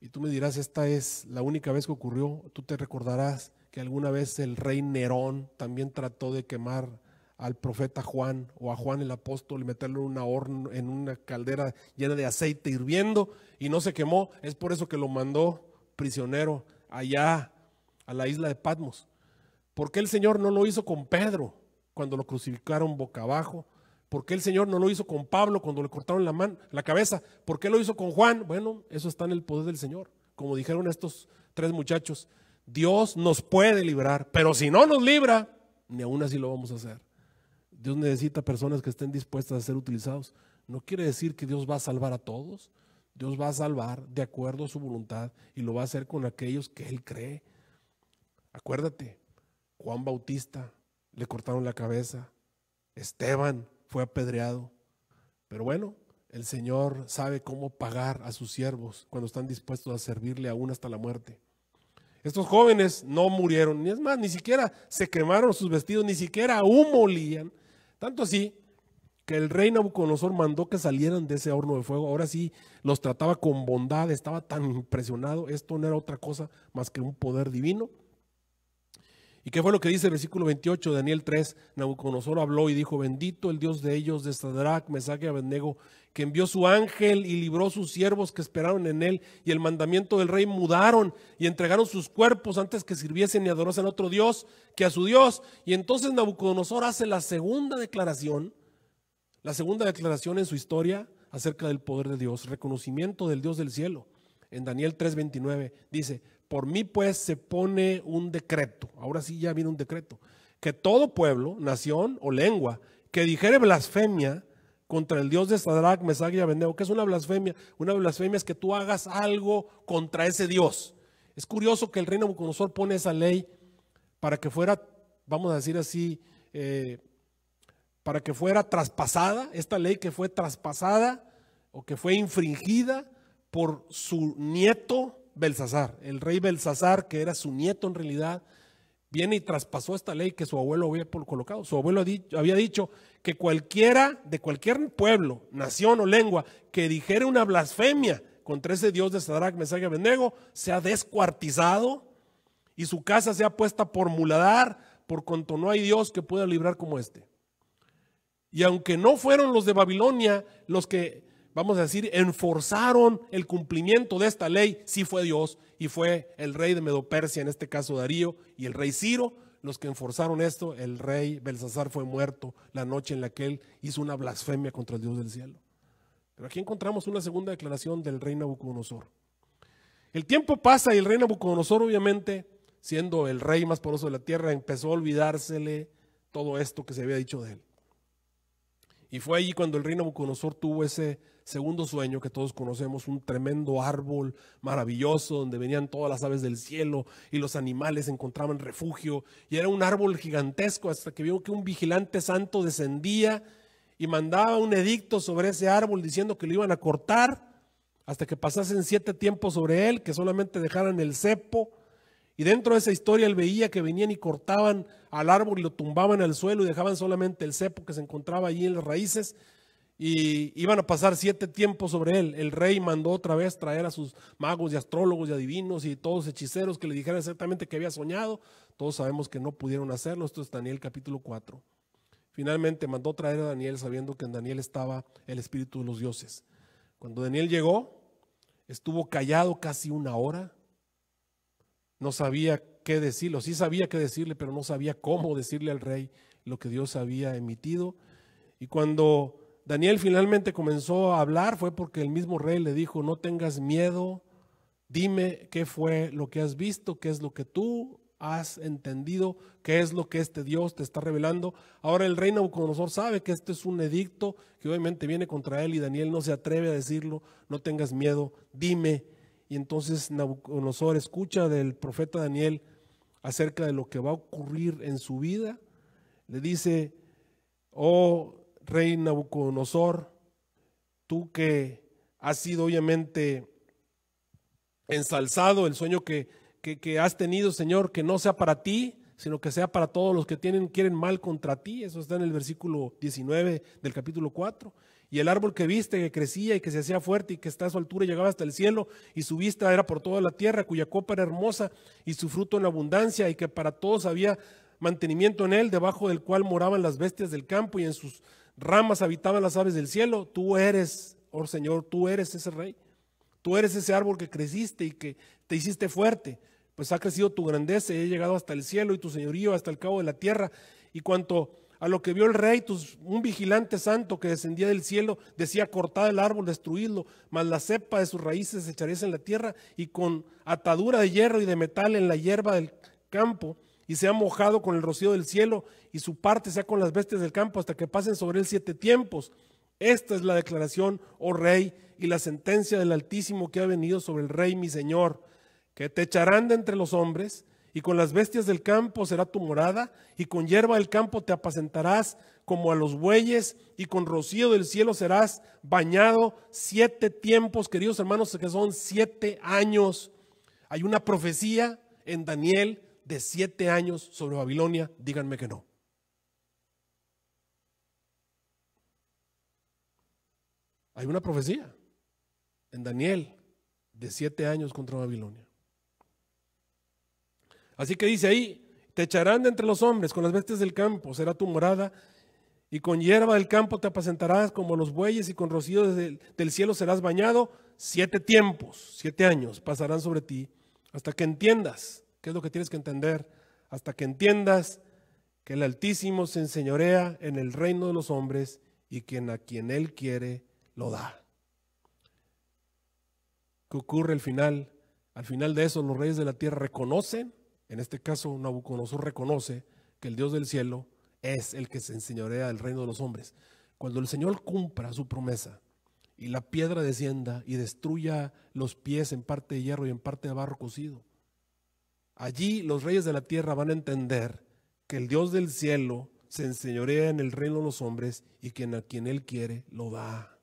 y tú me dirás, esta es la única vez que ocurrió, tú te recordarás que alguna vez el rey Nerón también trató de quemar al profeta Juan o a Juan el apóstol y meterlo en una, horno, en una caldera llena de aceite hirviendo y no se quemó. Es por eso que lo mandó prisionero allá a la isla de Patmos. ¿Por qué el Señor no lo hizo con Pedro cuando lo crucificaron boca abajo? ¿Por qué el Señor no lo hizo con Pablo cuando le cortaron la, mano la cabeza? ¿Por qué lo hizo con Juan? Bueno, eso está en el poder del Señor. Como dijeron estos tres muchachos, Dios nos puede librar, pero si no nos libra, ni aún así lo vamos a hacer. Dios necesita personas que estén dispuestas a ser utilizados. No quiere decir que Dios va a salvar a todos. Dios va a salvar de acuerdo a su voluntad y lo va a hacer con aquellos que Él cree. Acuérdate, Juan Bautista le cortaron la cabeza, Esteban fue apedreado. Pero bueno, el Señor sabe cómo pagar a sus siervos cuando están dispuestos a servirle aún hasta la muerte. Estos jóvenes no murieron, ni es más, ni siquiera se quemaron sus vestidos, ni siquiera humolían. molían. Tanto así que el rey Nabucodonosor mandó que salieran de ese horno de fuego. Ahora sí los trataba con bondad, estaba tan impresionado. Esto no era otra cosa más que un poder divino ¿Y qué fue lo que dice el versículo 28 de Daniel 3? Nabucodonosor habló y dijo, bendito el Dios de ellos, de Sadrach, Mesaque y Abednego, que envió su ángel y libró sus siervos que esperaron en él, y el mandamiento del rey mudaron y entregaron sus cuerpos antes que sirviesen y adorasen a otro Dios que a su Dios. Y entonces Nabucodonosor hace la segunda declaración, la segunda declaración en su historia acerca del poder de Dios, reconocimiento del Dios del cielo. En Daniel 3:29 dice, por mí pues se pone un decreto, ahora sí ya viene un decreto, que todo pueblo, nación o lengua que dijere blasfemia contra el Dios de Sadrach, Mesach y Abednego, que es una blasfemia, una blasfemia es que tú hagas algo contra ese Dios. Es curioso que el reino Buconosor pone esa ley para que fuera, vamos a decir así, eh, para que fuera traspasada, esta ley que fue traspasada o que fue infringida por su nieto, Belsasar, el rey Belsasar, que era su nieto en realidad, viene y traspasó esta ley que su abuelo había colocado. Su abuelo había dicho que cualquiera de cualquier pueblo, nación o lengua que dijera una blasfemia contra ese Dios de Sadrach, Mesach y Abednego, sea descuartizado y su casa sea puesta por muladar, por cuanto no hay Dios que pueda librar como este. Y aunque no fueron los de Babilonia los que vamos a decir, enforzaron el cumplimiento de esta ley, sí fue Dios y fue el rey de Medopersia, en este caso Darío, y el rey Ciro, los que enforzaron esto, el rey Belsasar fue muerto la noche en la que él hizo una blasfemia contra el Dios del cielo. Pero aquí encontramos una segunda declaración del rey Nabucodonosor. El tiempo pasa y el rey Nabucodonosor, obviamente, siendo el rey más poderoso de la tierra, empezó a olvidársele todo esto que se había dicho de él. Y fue allí cuando el rey Nabucodonosor tuvo ese segundo sueño que todos conocemos, un tremendo árbol maravilloso donde venían todas las aves del cielo y los animales encontraban refugio. Y era un árbol gigantesco hasta que vio que un vigilante santo descendía y mandaba un edicto sobre ese árbol diciendo que lo iban a cortar hasta que pasasen siete tiempos sobre él, que solamente dejaran el cepo. Y dentro de esa historia él veía que venían y cortaban al árbol y lo tumbaban al suelo y dejaban solamente el cepo que se encontraba allí en las raíces y iban a pasar siete tiempos sobre él. El rey mandó otra vez traer a sus magos y astrólogos y adivinos y todos hechiceros que le dijeran exactamente que había soñado. Todos sabemos que no pudieron hacerlo. Esto es Daniel capítulo 4. Finalmente mandó traer a Daniel sabiendo que en Daniel estaba el espíritu de los dioses. Cuando Daniel llegó, estuvo callado casi una hora. No sabía qué decirlo. Sí sabía qué decirle, pero no sabía cómo decirle al rey lo que Dios había emitido. Y cuando Daniel finalmente comenzó a hablar fue porque el mismo rey le dijo, no tengas miedo, dime qué fue lo que has visto, qué es lo que tú has entendido, qué es lo que este Dios te está revelando. Ahora el rey Nabucodonosor sabe que este es un edicto que obviamente viene contra él y Daniel no se atreve a decirlo, no tengas miedo, dime. Y entonces Nabucodonosor escucha del profeta Daniel acerca de lo que va a ocurrir en su vida. Le dice, oh rey Nabucodonosor, tú que has sido obviamente ensalzado, el sueño que, has tenido, Señor, que no sea para ti, sino que sea para todos los que tienen, quieren mal contra ti. Eso está en el versículo 19 del capítulo 4. Y el árbol que viste, que crecía y que se hacía fuerte y que está a su altura y llegaba hasta el cielo, y su vista era por toda la tierra, cuya copa era hermosa y su fruto en abundancia, y que para todos había mantenimiento en él, debajo del cual moraban las bestias del campo y en sus ramas habitaban las aves del cielo, tú eres, oh Señor, tú eres ese rey. Tú eres ese árbol que creciste y que te hiciste fuerte, pues ha crecido tu grandeza y ha llegado hasta el cielo y tu señorío hasta el cabo de la tierra. Y cuanto a lo que vio el rey, un vigilante santo que descendía del cielo, decía, cortad el árbol, destruidlo, mas la cepa de sus raíces se echaría en la tierra y con atadura de hierro y de metal en la hierba del campo y ha mojado con el rocío del cielo, y su parte sea con las bestias del campo, hasta que pasen sobre él siete tiempos. Esta es la declaración, oh rey, y la sentencia del Altísimo que ha venido sobre el rey mi Señor, que te echarán de entre los hombres, y con las bestias del campo será tu morada, y con hierba del campo te apacentarás como a los bueyes, y con rocío del cielo serás bañado siete tiempos, queridos hermanos, que son siete años. Hay una profecía en Daniel de siete años sobre Babilonia? Díganme que no. Hay una profecía en Daniel de siete años contra Babilonia. Así que dice ahí, te echarán de entre los hombres, con las bestias del campo será tu morada, y con hierba del campo te apacentarás como los bueyes, y con rocíos del, del cielo serás bañado. Siete tiempos, siete años pasarán sobre ti, hasta que entiendas ¿Qué es lo que tienes que entender? Hasta que entiendas que el Altísimo se enseñorea en el reino de los hombres y quien a quien Él quiere lo da. ¿Qué ocurre al final? Al final de eso los reyes de la tierra reconocen, en este caso Nabucodonosor reconoce que el Dios del cielo es el que se enseñorea el reino de los hombres. Cuando el Señor cumpla su promesa y la piedra descienda y destruya los pies en parte de hierro y en parte de barro cocido, Allí los reyes de la tierra van a entender que el Dios del cielo se enseñorea en el reino de los hombres y quien a quien Él quiere lo da.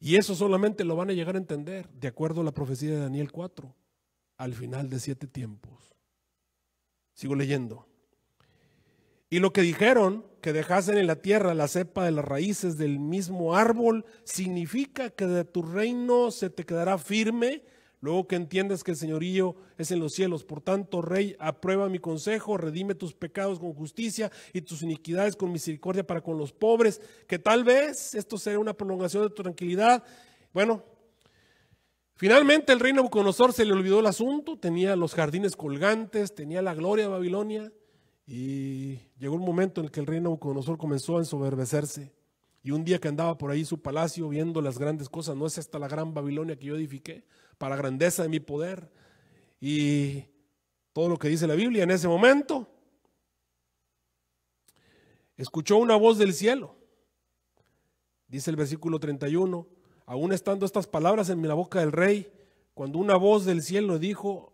Y eso solamente lo van a llegar a entender, de acuerdo a la profecía de Daniel 4, al final de siete tiempos. Sigo leyendo. Y lo que dijeron que dejasen en la tierra la cepa de las raíces del mismo árbol significa que de tu reino se te quedará firme luego que entiendas que el señorío es en los cielos. Por tanto, Rey, aprueba mi consejo, redime tus pecados con justicia y tus iniquidades con misericordia para con los pobres, que tal vez esto sea una prolongación de tu tranquilidad. Bueno, finalmente el rey Nabucodonosor se le olvidó el asunto, tenía los jardines colgantes, tenía la gloria de Babilonia, y llegó un momento en el que el rey Nabucodonosor comenzó a ensoberbecerse. Y un día que andaba por ahí su palacio viendo las grandes cosas, no es hasta la gran Babilonia que yo edifiqué, para la grandeza de mi poder. Y todo lo que dice la Biblia en ese momento, escuchó una voz del cielo. Dice el versículo 31, aún estando estas palabras en la boca del rey, cuando una voz del cielo dijo,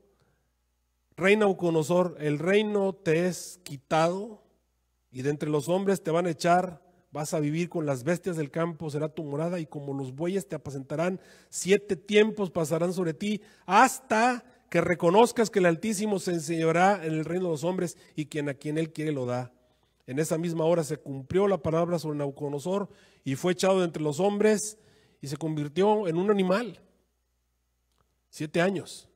reina Nauconosor, el reino te es quitado y de entre los hombres te van a echar Vas a vivir con las bestias del campo, será tu morada, y como los bueyes te apacentarán, siete tiempos pasarán sobre ti, hasta que reconozcas que el Altísimo se enseñará en el reino de los hombres, y quien a quien él quiere lo da. En esa misma hora se cumplió la palabra sobre Nabucodonosor y fue echado de entre los hombres, y se convirtió en un animal. Siete años.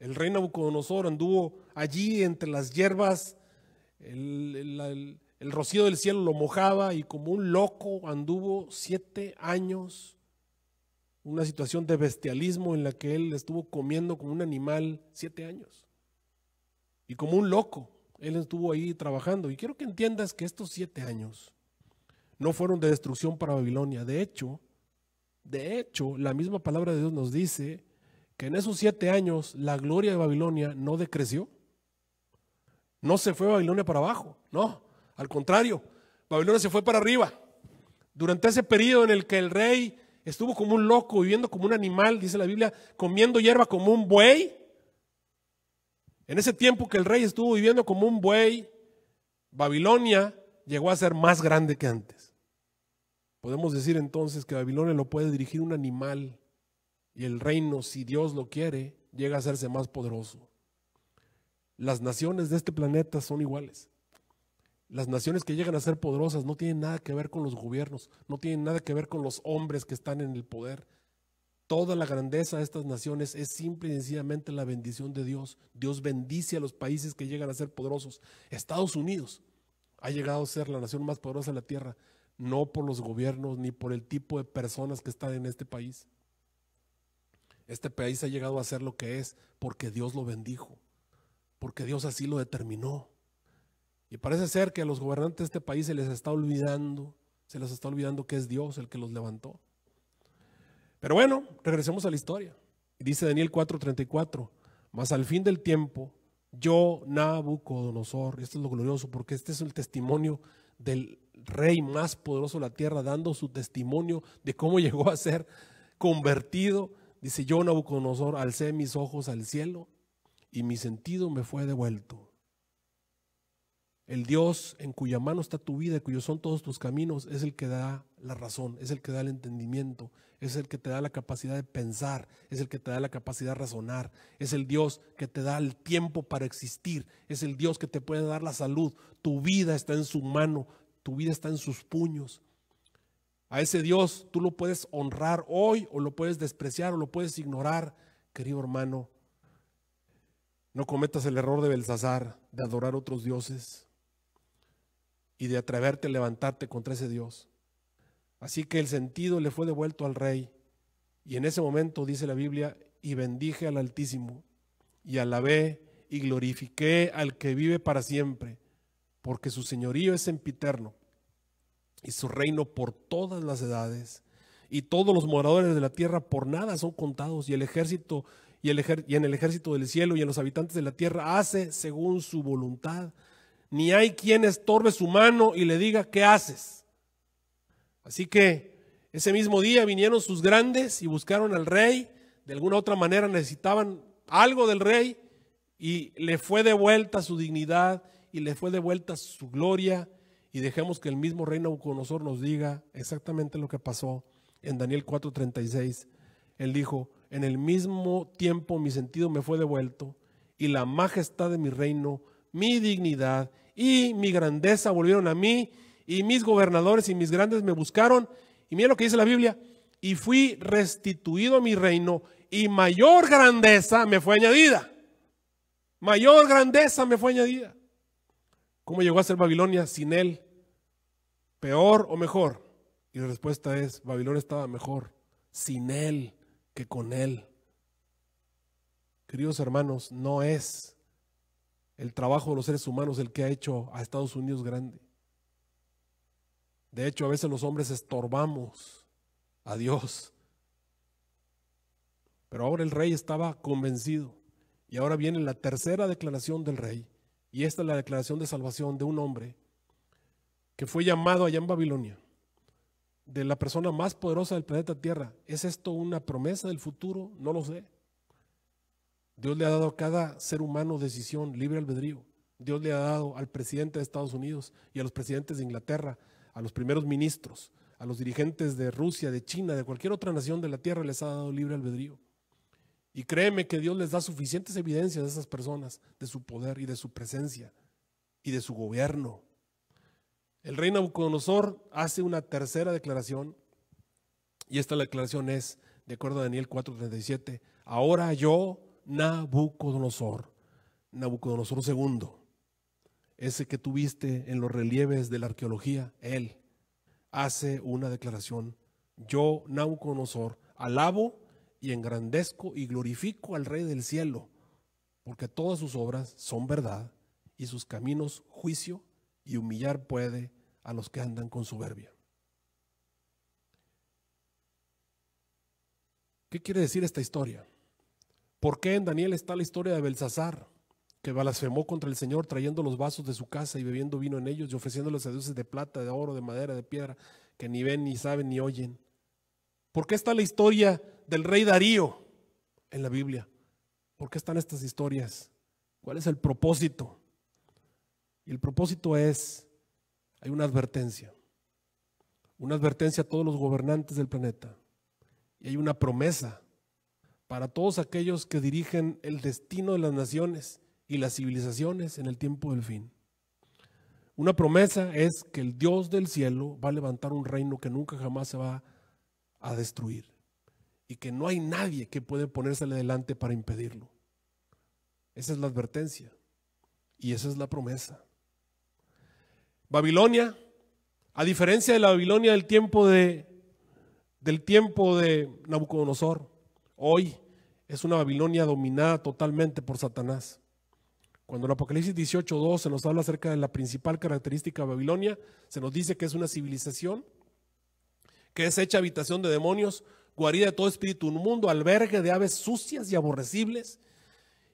El rey Nabucodonosor anduvo allí entre las hierbas, el el rocío del cielo lo mojaba y como un loco anduvo siete años, una situación de bestialismo en la que él estuvo comiendo como un animal siete años. Y como un loco, él estuvo ahí trabajando. Y quiero que entiendas que estos siete años no fueron de destrucción para Babilonia. De hecho, de hecho, la misma palabra de Dios nos dice que en esos siete años la gloria de Babilonia no decreció. No se fue Babilonia para abajo, no. Al contrario, Babilonia se fue para arriba. Durante ese periodo en el que el rey estuvo como un loco, viviendo como un animal, dice la Biblia, comiendo hierba como un buey. En ese tiempo que el rey estuvo viviendo como un buey, Babilonia llegó a ser más grande que antes. Podemos decir entonces que Babilonia lo puede dirigir un animal y el reino, si Dios lo quiere, llega a hacerse más poderoso. Las naciones de este planeta son iguales. Las naciones que llegan a ser poderosas no tienen nada que ver con los gobiernos, no tienen nada que ver con los hombres que están en el poder. Toda la grandeza de estas naciones es simple y sencillamente la bendición de Dios. Dios bendice a los países que llegan a ser poderosos. Estados Unidos ha llegado a ser la nación más poderosa de la tierra, no por los gobiernos ni por el tipo de personas que están en este país. Este país ha llegado a ser lo que es porque Dios lo bendijo, porque Dios así lo determinó. Y parece ser que a los gobernantes de este país se les está olvidando, se les está olvidando que es Dios el que los levantó. Pero bueno, regresemos a la historia. Dice Daniel 4:34, mas al fin del tiempo, yo, Nabucodonosor, esto es lo glorioso, porque este es el testimonio del rey más poderoso de la tierra, dando su testimonio de cómo (laughs) llegó a ser convertido. Dice, yo, Nabucodonosor, alcé mis ojos al cielo y mi sentido me fue devuelto el Dios en cuya mano está tu vida, cuyos son todos tus caminos, es el que da la razón, es el que da el entendimiento, es el que te da la capacidad de pensar, es el que te da la capacidad de razonar, es el Dios que te da el tiempo para existir, es el Dios que te puede dar la salud. Tu vida está en su mano, tu vida está en sus puños. A ese Dios tú lo puedes honrar hoy o lo puedes despreciar o lo puedes ignorar, querido hermano. No cometas el error de Belsasar de adorar a otros dioses y de atreverte a levantarte contra ese Dios. Así que el sentido le fue devuelto al rey. Y en ese momento dice la Biblia, y bendije al Altísimo, y alabé y glorifiqué al que vive para siempre, porque su señorío es sempiterno, y su reino por todas las edades, y todos los moradores de la tierra por nada son contados, y el ejército y, el y en el ejército del cielo y en los habitantes de la tierra hace según su voluntad ni hay quien estorbe su mano y le diga, ¿qué haces? Así que ese mismo día vinieron sus grandes y buscaron al rey, de alguna otra manera necesitaban algo del rey y le fue devuelta su dignidad y le fue devuelta su gloria y dejemos que el mismo rey Nabucodonosor nos diga exactamente lo que pasó en Daniel 4:36. Él dijo, en el mismo tiempo mi sentido me fue devuelto y la majestad de mi reino mi dignidad y mi grandeza volvieron a mí, y mis gobernadores y mis grandes me buscaron. Y mira lo que dice la Biblia, y fui restituido a mi reino, y mayor grandeza me fue añadida. Mayor grandeza me fue añadida. ¿Cómo llegó a ser Babilonia sin él? ¿Peor o mejor? Y la respuesta es, Babilonia estaba mejor sin él que con él. Queridos hermanos, no es el trabajo de los seres humanos el que ha hecho a Estados Unidos grande. De hecho, a veces los hombres estorbamos a Dios. Pero ahora el rey estaba convencido. Y ahora viene la tercera declaración del rey. Y esta es la declaración de salvación de un hombre que fue llamado allá en Babilonia, de la persona más poderosa del planeta Tierra. ¿Es esto una promesa del futuro? No lo sé. Dios le ha dado a cada ser humano decisión, libre albedrío. Dios le ha dado al presidente de Estados Unidos y a los presidentes de Inglaterra, a los primeros ministros, a los dirigentes de Rusia, de China, de cualquier otra nación de la tierra, les ha dado libre albedrío. Y créeme que Dios les da suficientes evidencias de esas personas de su poder y de su presencia y de su gobierno. El rey Nabucodonosor hace una tercera declaración y esta declaración es, de acuerdo a Daniel 4:37, ahora yo, Nabucodonosor, Nabucodonosor II, ese que tuviste en los relieves de la arqueología, él hace una declaración. Yo, Nabucodonosor, alabo y engrandezco y glorifico al Rey del cielo, porque todas sus obras son verdad y sus caminos juicio y humillar puede a los que andan con soberbia. ¿Qué quiere decir esta historia? ¿Por qué en Daniel está la historia de Belsasar, que blasfemó contra el Señor trayendo los vasos de su casa y bebiendo vino en ellos y ofreciéndoles a dioses de plata, de oro, de madera, de piedra, que ni ven, ni saben, ni oyen? ¿Por qué está la historia del rey Darío en la Biblia? ¿Por qué están estas historias? ¿Cuál es el propósito? Y el propósito es, hay una advertencia, una advertencia a todos los gobernantes del planeta. Y hay una promesa para todos aquellos que dirigen el destino de las naciones y las civilizaciones en el tiempo del fin. Una promesa es que el Dios del cielo va a levantar un reino que nunca jamás se va a destruir y que no hay nadie que puede ponérsele delante para impedirlo. Esa es la advertencia y esa es la promesa. Babilonia, a diferencia de la Babilonia del tiempo de del tiempo de Nabucodonosor, hoy es una Babilonia dominada totalmente por Satanás. Cuando el Apocalipsis 18.2 se nos habla acerca de la principal característica de Babilonia, se nos dice que es una civilización que es hecha habitación de demonios, guarida de todo espíritu un mundo albergue de aves sucias y aborrecibles.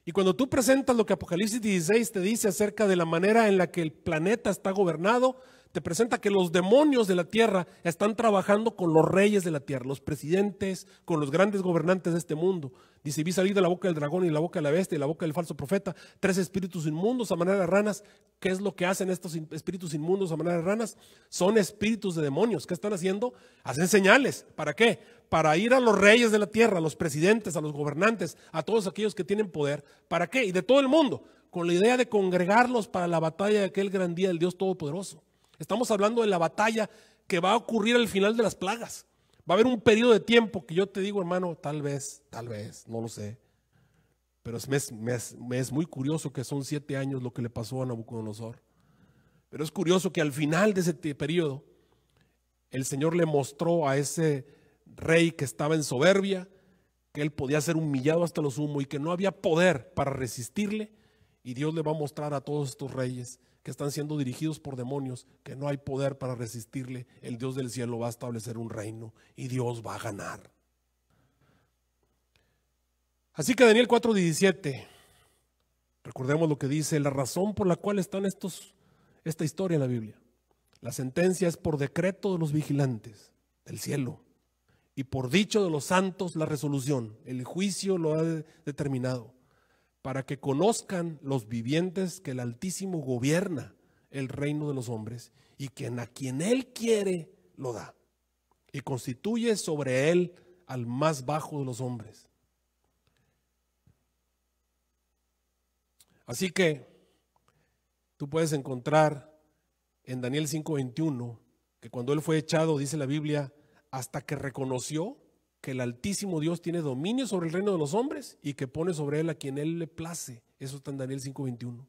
Y cuando tú presentas lo que Apocalipsis 16 te dice acerca de la manera en la que el planeta está gobernado, te presenta que los demonios de la tierra están trabajando con los reyes de la tierra, los presidentes, con los grandes gobernantes de este mundo. Dice, vi salir de la boca del dragón y la boca de la bestia y la boca del falso profeta, tres espíritus inmundos a manera de ranas. ¿Qué es lo que hacen estos espíritus inmundos a manera de ranas? Son espíritus de demonios. ¿Qué están haciendo? Hacen señales. ¿Para qué? Para ir a los reyes de la tierra, a los presidentes, a los gobernantes, a todos aquellos que tienen poder. ¿Para qué? Y de todo el mundo, con la idea de congregarlos para la batalla de aquel gran día del Dios Todopoderoso. Estamos hablando de la batalla que va a ocurrir al final de las plagas. Va a haber un periodo de tiempo que yo te digo, hermano, tal vez, tal vez, no lo sé. Pero es, me es, muy curioso que son siete años lo que le pasó a Nabucodonosor. Pero es curioso que al final de ese periodo, el Señor le mostró a ese rey que estaba en soberbia, que él podía ser humillado hasta lo sumo y que no había poder para resistirle. Y Dios le va a mostrar a todos estos reyes que están siendo dirigidos por demonios, que no hay poder para resistirle, el Dios del cielo va a establecer un reino y Dios va a ganar. Así que Daniel 4:17, recordemos lo que dice, la razón por la cual están esta historia en la Biblia. La sentencia es por decreto de los vigilantes del cielo y por dicho de los santos la resolución. El juicio lo ha determinado para que conozcan los vivientes que el Altísimo gobierna el reino de los hombres y quien a quien Él quiere lo da y constituye sobre Él al más bajo de los hombres. Así que tú puedes encontrar en Daniel 5:21 que cuando Él fue echado, dice la Biblia, hasta que reconoció que el Altísimo Dios tiene dominio sobre el reino de los hombres y que pone sobre él a quien él le place. Eso está en Daniel 5:21.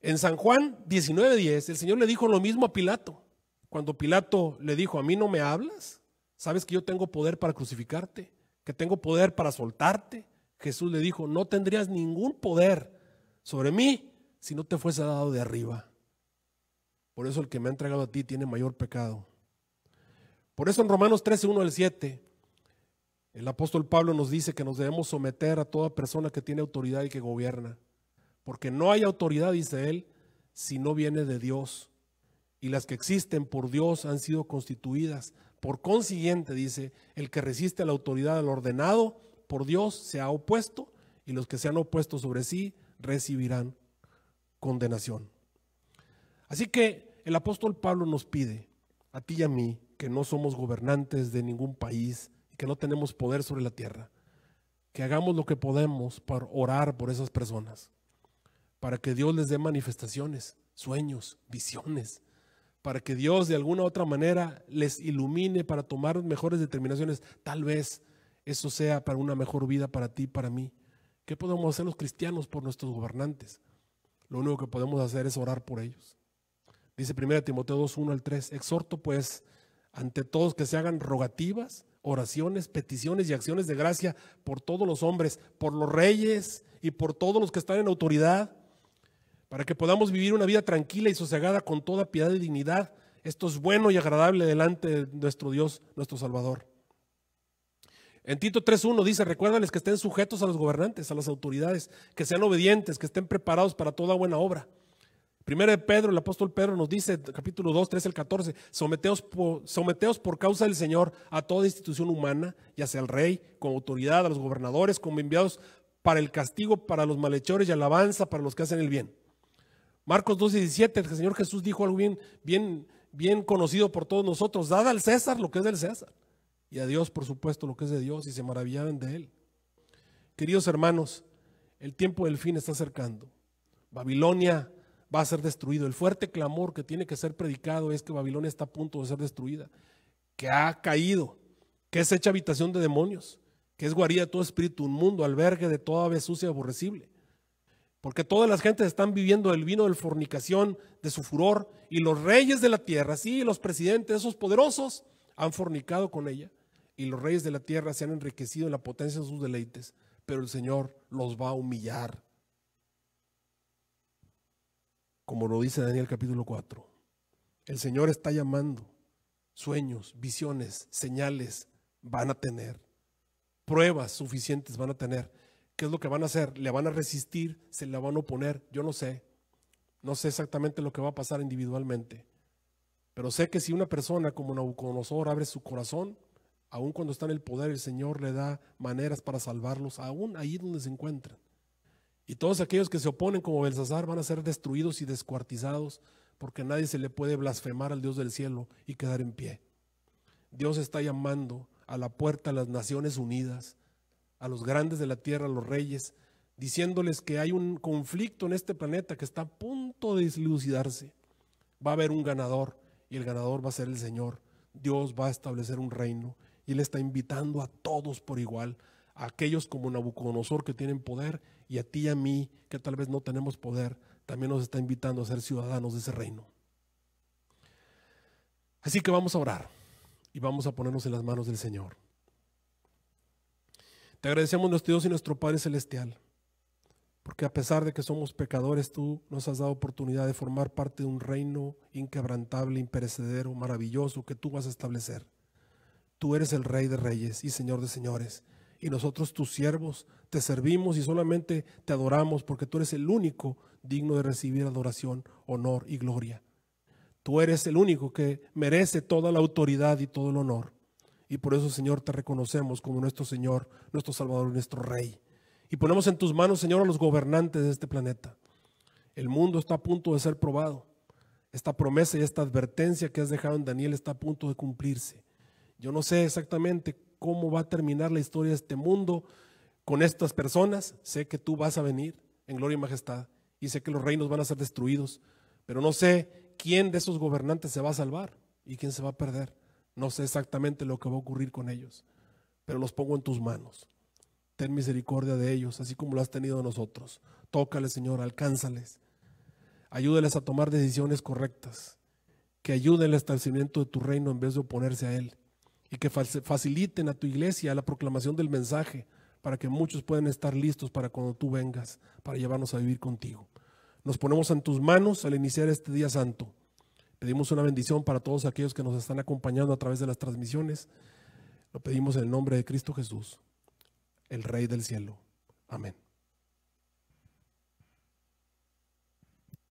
En San Juan 19:10, el Señor le dijo lo mismo a Pilato. Cuando Pilato le dijo, a mí no me hablas, sabes que yo tengo poder para crucificarte, que tengo poder para soltarte. Jesús le dijo, no tendrías ningún poder sobre mí si no te fuese dado de arriba. Por eso el que me ha entregado a ti tiene mayor pecado. Por eso en Romanos 13, 1 al 7, el apóstol Pablo nos dice que nos debemos someter a toda persona que tiene autoridad y que gobierna. Porque no hay autoridad, dice él, si no viene de Dios. Y las que existen por Dios han sido constituidas. Por consiguiente, dice, el que resiste a la autoridad al ordenado por Dios se ha opuesto y los que se han opuesto sobre sí recibirán condenación. Así que el apóstol Pablo nos pide, a ti y a mí, que no somos gobernantes de ningún país y que no tenemos poder sobre la tierra. Que hagamos lo que podemos para orar por esas personas, para que Dios les dé manifestaciones, sueños, visiones, para que Dios de alguna otra manera les ilumine para tomar mejores determinaciones. Tal vez eso sea para una mejor vida para ti, para mí. ¿Qué podemos hacer los cristianos por nuestros gobernantes? Lo único que podemos hacer es orar por ellos. Dice 1 Timoteo 2, 1 al 3, exhorto pues ante todos que se hagan rogativas, oraciones, peticiones y acciones de gracia por todos los hombres, por los reyes y por todos los que están en autoridad, para que podamos vivir una vida tranquila y sosegada con toda piedad y dignidad. Esto es bueno y agradable delante de nuestro Dios, nuestro Salvador. En Tito 3.1 dice, recuérdales que estén sujetos a los gobernantes, a las autoridades, que sean obedientes, que estén preparados para toda buena obra. Primero de Pedro, el apóstol Pedro nos dice, capítulo 2, 13 al 14, someteos por, someteos por causa del Señor a toda institución humana, ya sea el rey, con autoridad, a los gobernadores, como enviados para el castigo, para los malhechores y alabanza para los que hacen el bien. Marcos 2, 17, el Señor Jesús dijo algo bien, bien, bien conocido por todos nosotros, dad al César lo que es del César y a Dios, por supuesto, lo que es de Dios y se maravillaban de él. Queridos hermanos, el tiempo del fin está acercando. Babilonia va a ser destruido. El fuerte clamor que tiene que ser predicado es que Babilonia está a punto de ser destruida, que ha caído, que es hecha habitación de demonios, que es guarida de todo espíritu un mundo albergue de toda vez sucia y aborrecible. Porque todas las gentes están viviendo el vino de la fornicación, de su furor, y los reyes de la tierra, sí, los presidentes, esos poderosos, han fornicado con ella, y los reyes de la tierra se han enriquecido en la potencia de sus deleites, pero el Señor los va a humillar como lo dice Daniel capítulo 4. El Señor está llamando. Sueños, visiones, señales van a tener. Pruebas suficientes van a tener. ¿Qué es lo que van a hacer? ¿Le van a resistir? ¿Se la van a oponer? Yo no sé. No sé exactamente lo que va a pasar individualmente. Pero sé que si una persona como Nabucodonosor abre su corazón, aun cuando está en el poder, el Señor le da maneras para salvarlos, aún ahí donde se encuentran. Y todos aquellos que se oponen como Belsasar van a ser destruidos y descuartizados, porque nadie se le puede blasfemar al Dios del cielo y quedar en pie. Dios está llamando a la puerta a las Naciones Unidas, a los grandes de la tierra, a los reyes, diciéndoles que hay un conflicto en este planeta que está a punto de deslucidarse. Va a haber un ganador y el ganador va a ser el Señor. Dios va a establecer un reino y le está invitando a todos por igual aquellos como Nabucodonosor que tienen poder y a ti y a mí que tal vez no tenemos poder, también nos está invitando a ser ciudadanos de ese reino. Así que vamos a orar y vamos a ponernos en las manos del Señor. Te agradecemos nuestro Dios y nuestro Padre Celestial, porque a pesar de que somos pecadores, tú nos has dado oportunidad de formar parte de un reino inquebrantable, imperecedero, maravilloso que tú vas a establecer. Tú eres el Rey de Reyes y Señor de Señores y nosotros tus siervos te servimos y solamente te adoramos porque tú eres el único digno de recibir adoración, honor y gloria. Tú eres el único que merece toda la autoridad y todo el honor. Y por eso, Señor, te reconocemos como nuestro Señor, nuestro Salvador y nuestro Rey. Y ponemos en tus manos, Señor, a los gobernantes de este planeta. El mundo está a punto de ser probado. Esta promesa y esta advertencia que has dejado en Daniel está a punto de cumplirse. Yo no sé exactamente cómo va a terminar la historia de este mundo con estas personas. Sé que tú vas a venir en gloria y majestad y sé que los reinos van a ser destruidos, pero no sé quién de esos gobernantes se va a salvar y quién se va a perder. No sé exactamente lo que va a ocurrir con ellos, pero los pongo en tus manos. Ten misericordia de ellos, así como lo has tenido de nosotros. Tócales, Señor, alcánzales. ayúdeles a tomar decisiones correctas, que ayude el establecimiento de tu reino en vez de oponerse a él y que faciliten a tu iglesia la proclamación del mensaje para que muchos puedan estar listos para cuando tú vengas, para llevarnos a vivir contigo. Nos ponemos en tus manos al iniciar este día santo. Pedimos una bendición para todos aquellos que nos están acompañando a través de las transmisiones. Lo pedimos en el nombre de Cristo Jesús, el Rey del Cielo. Amén.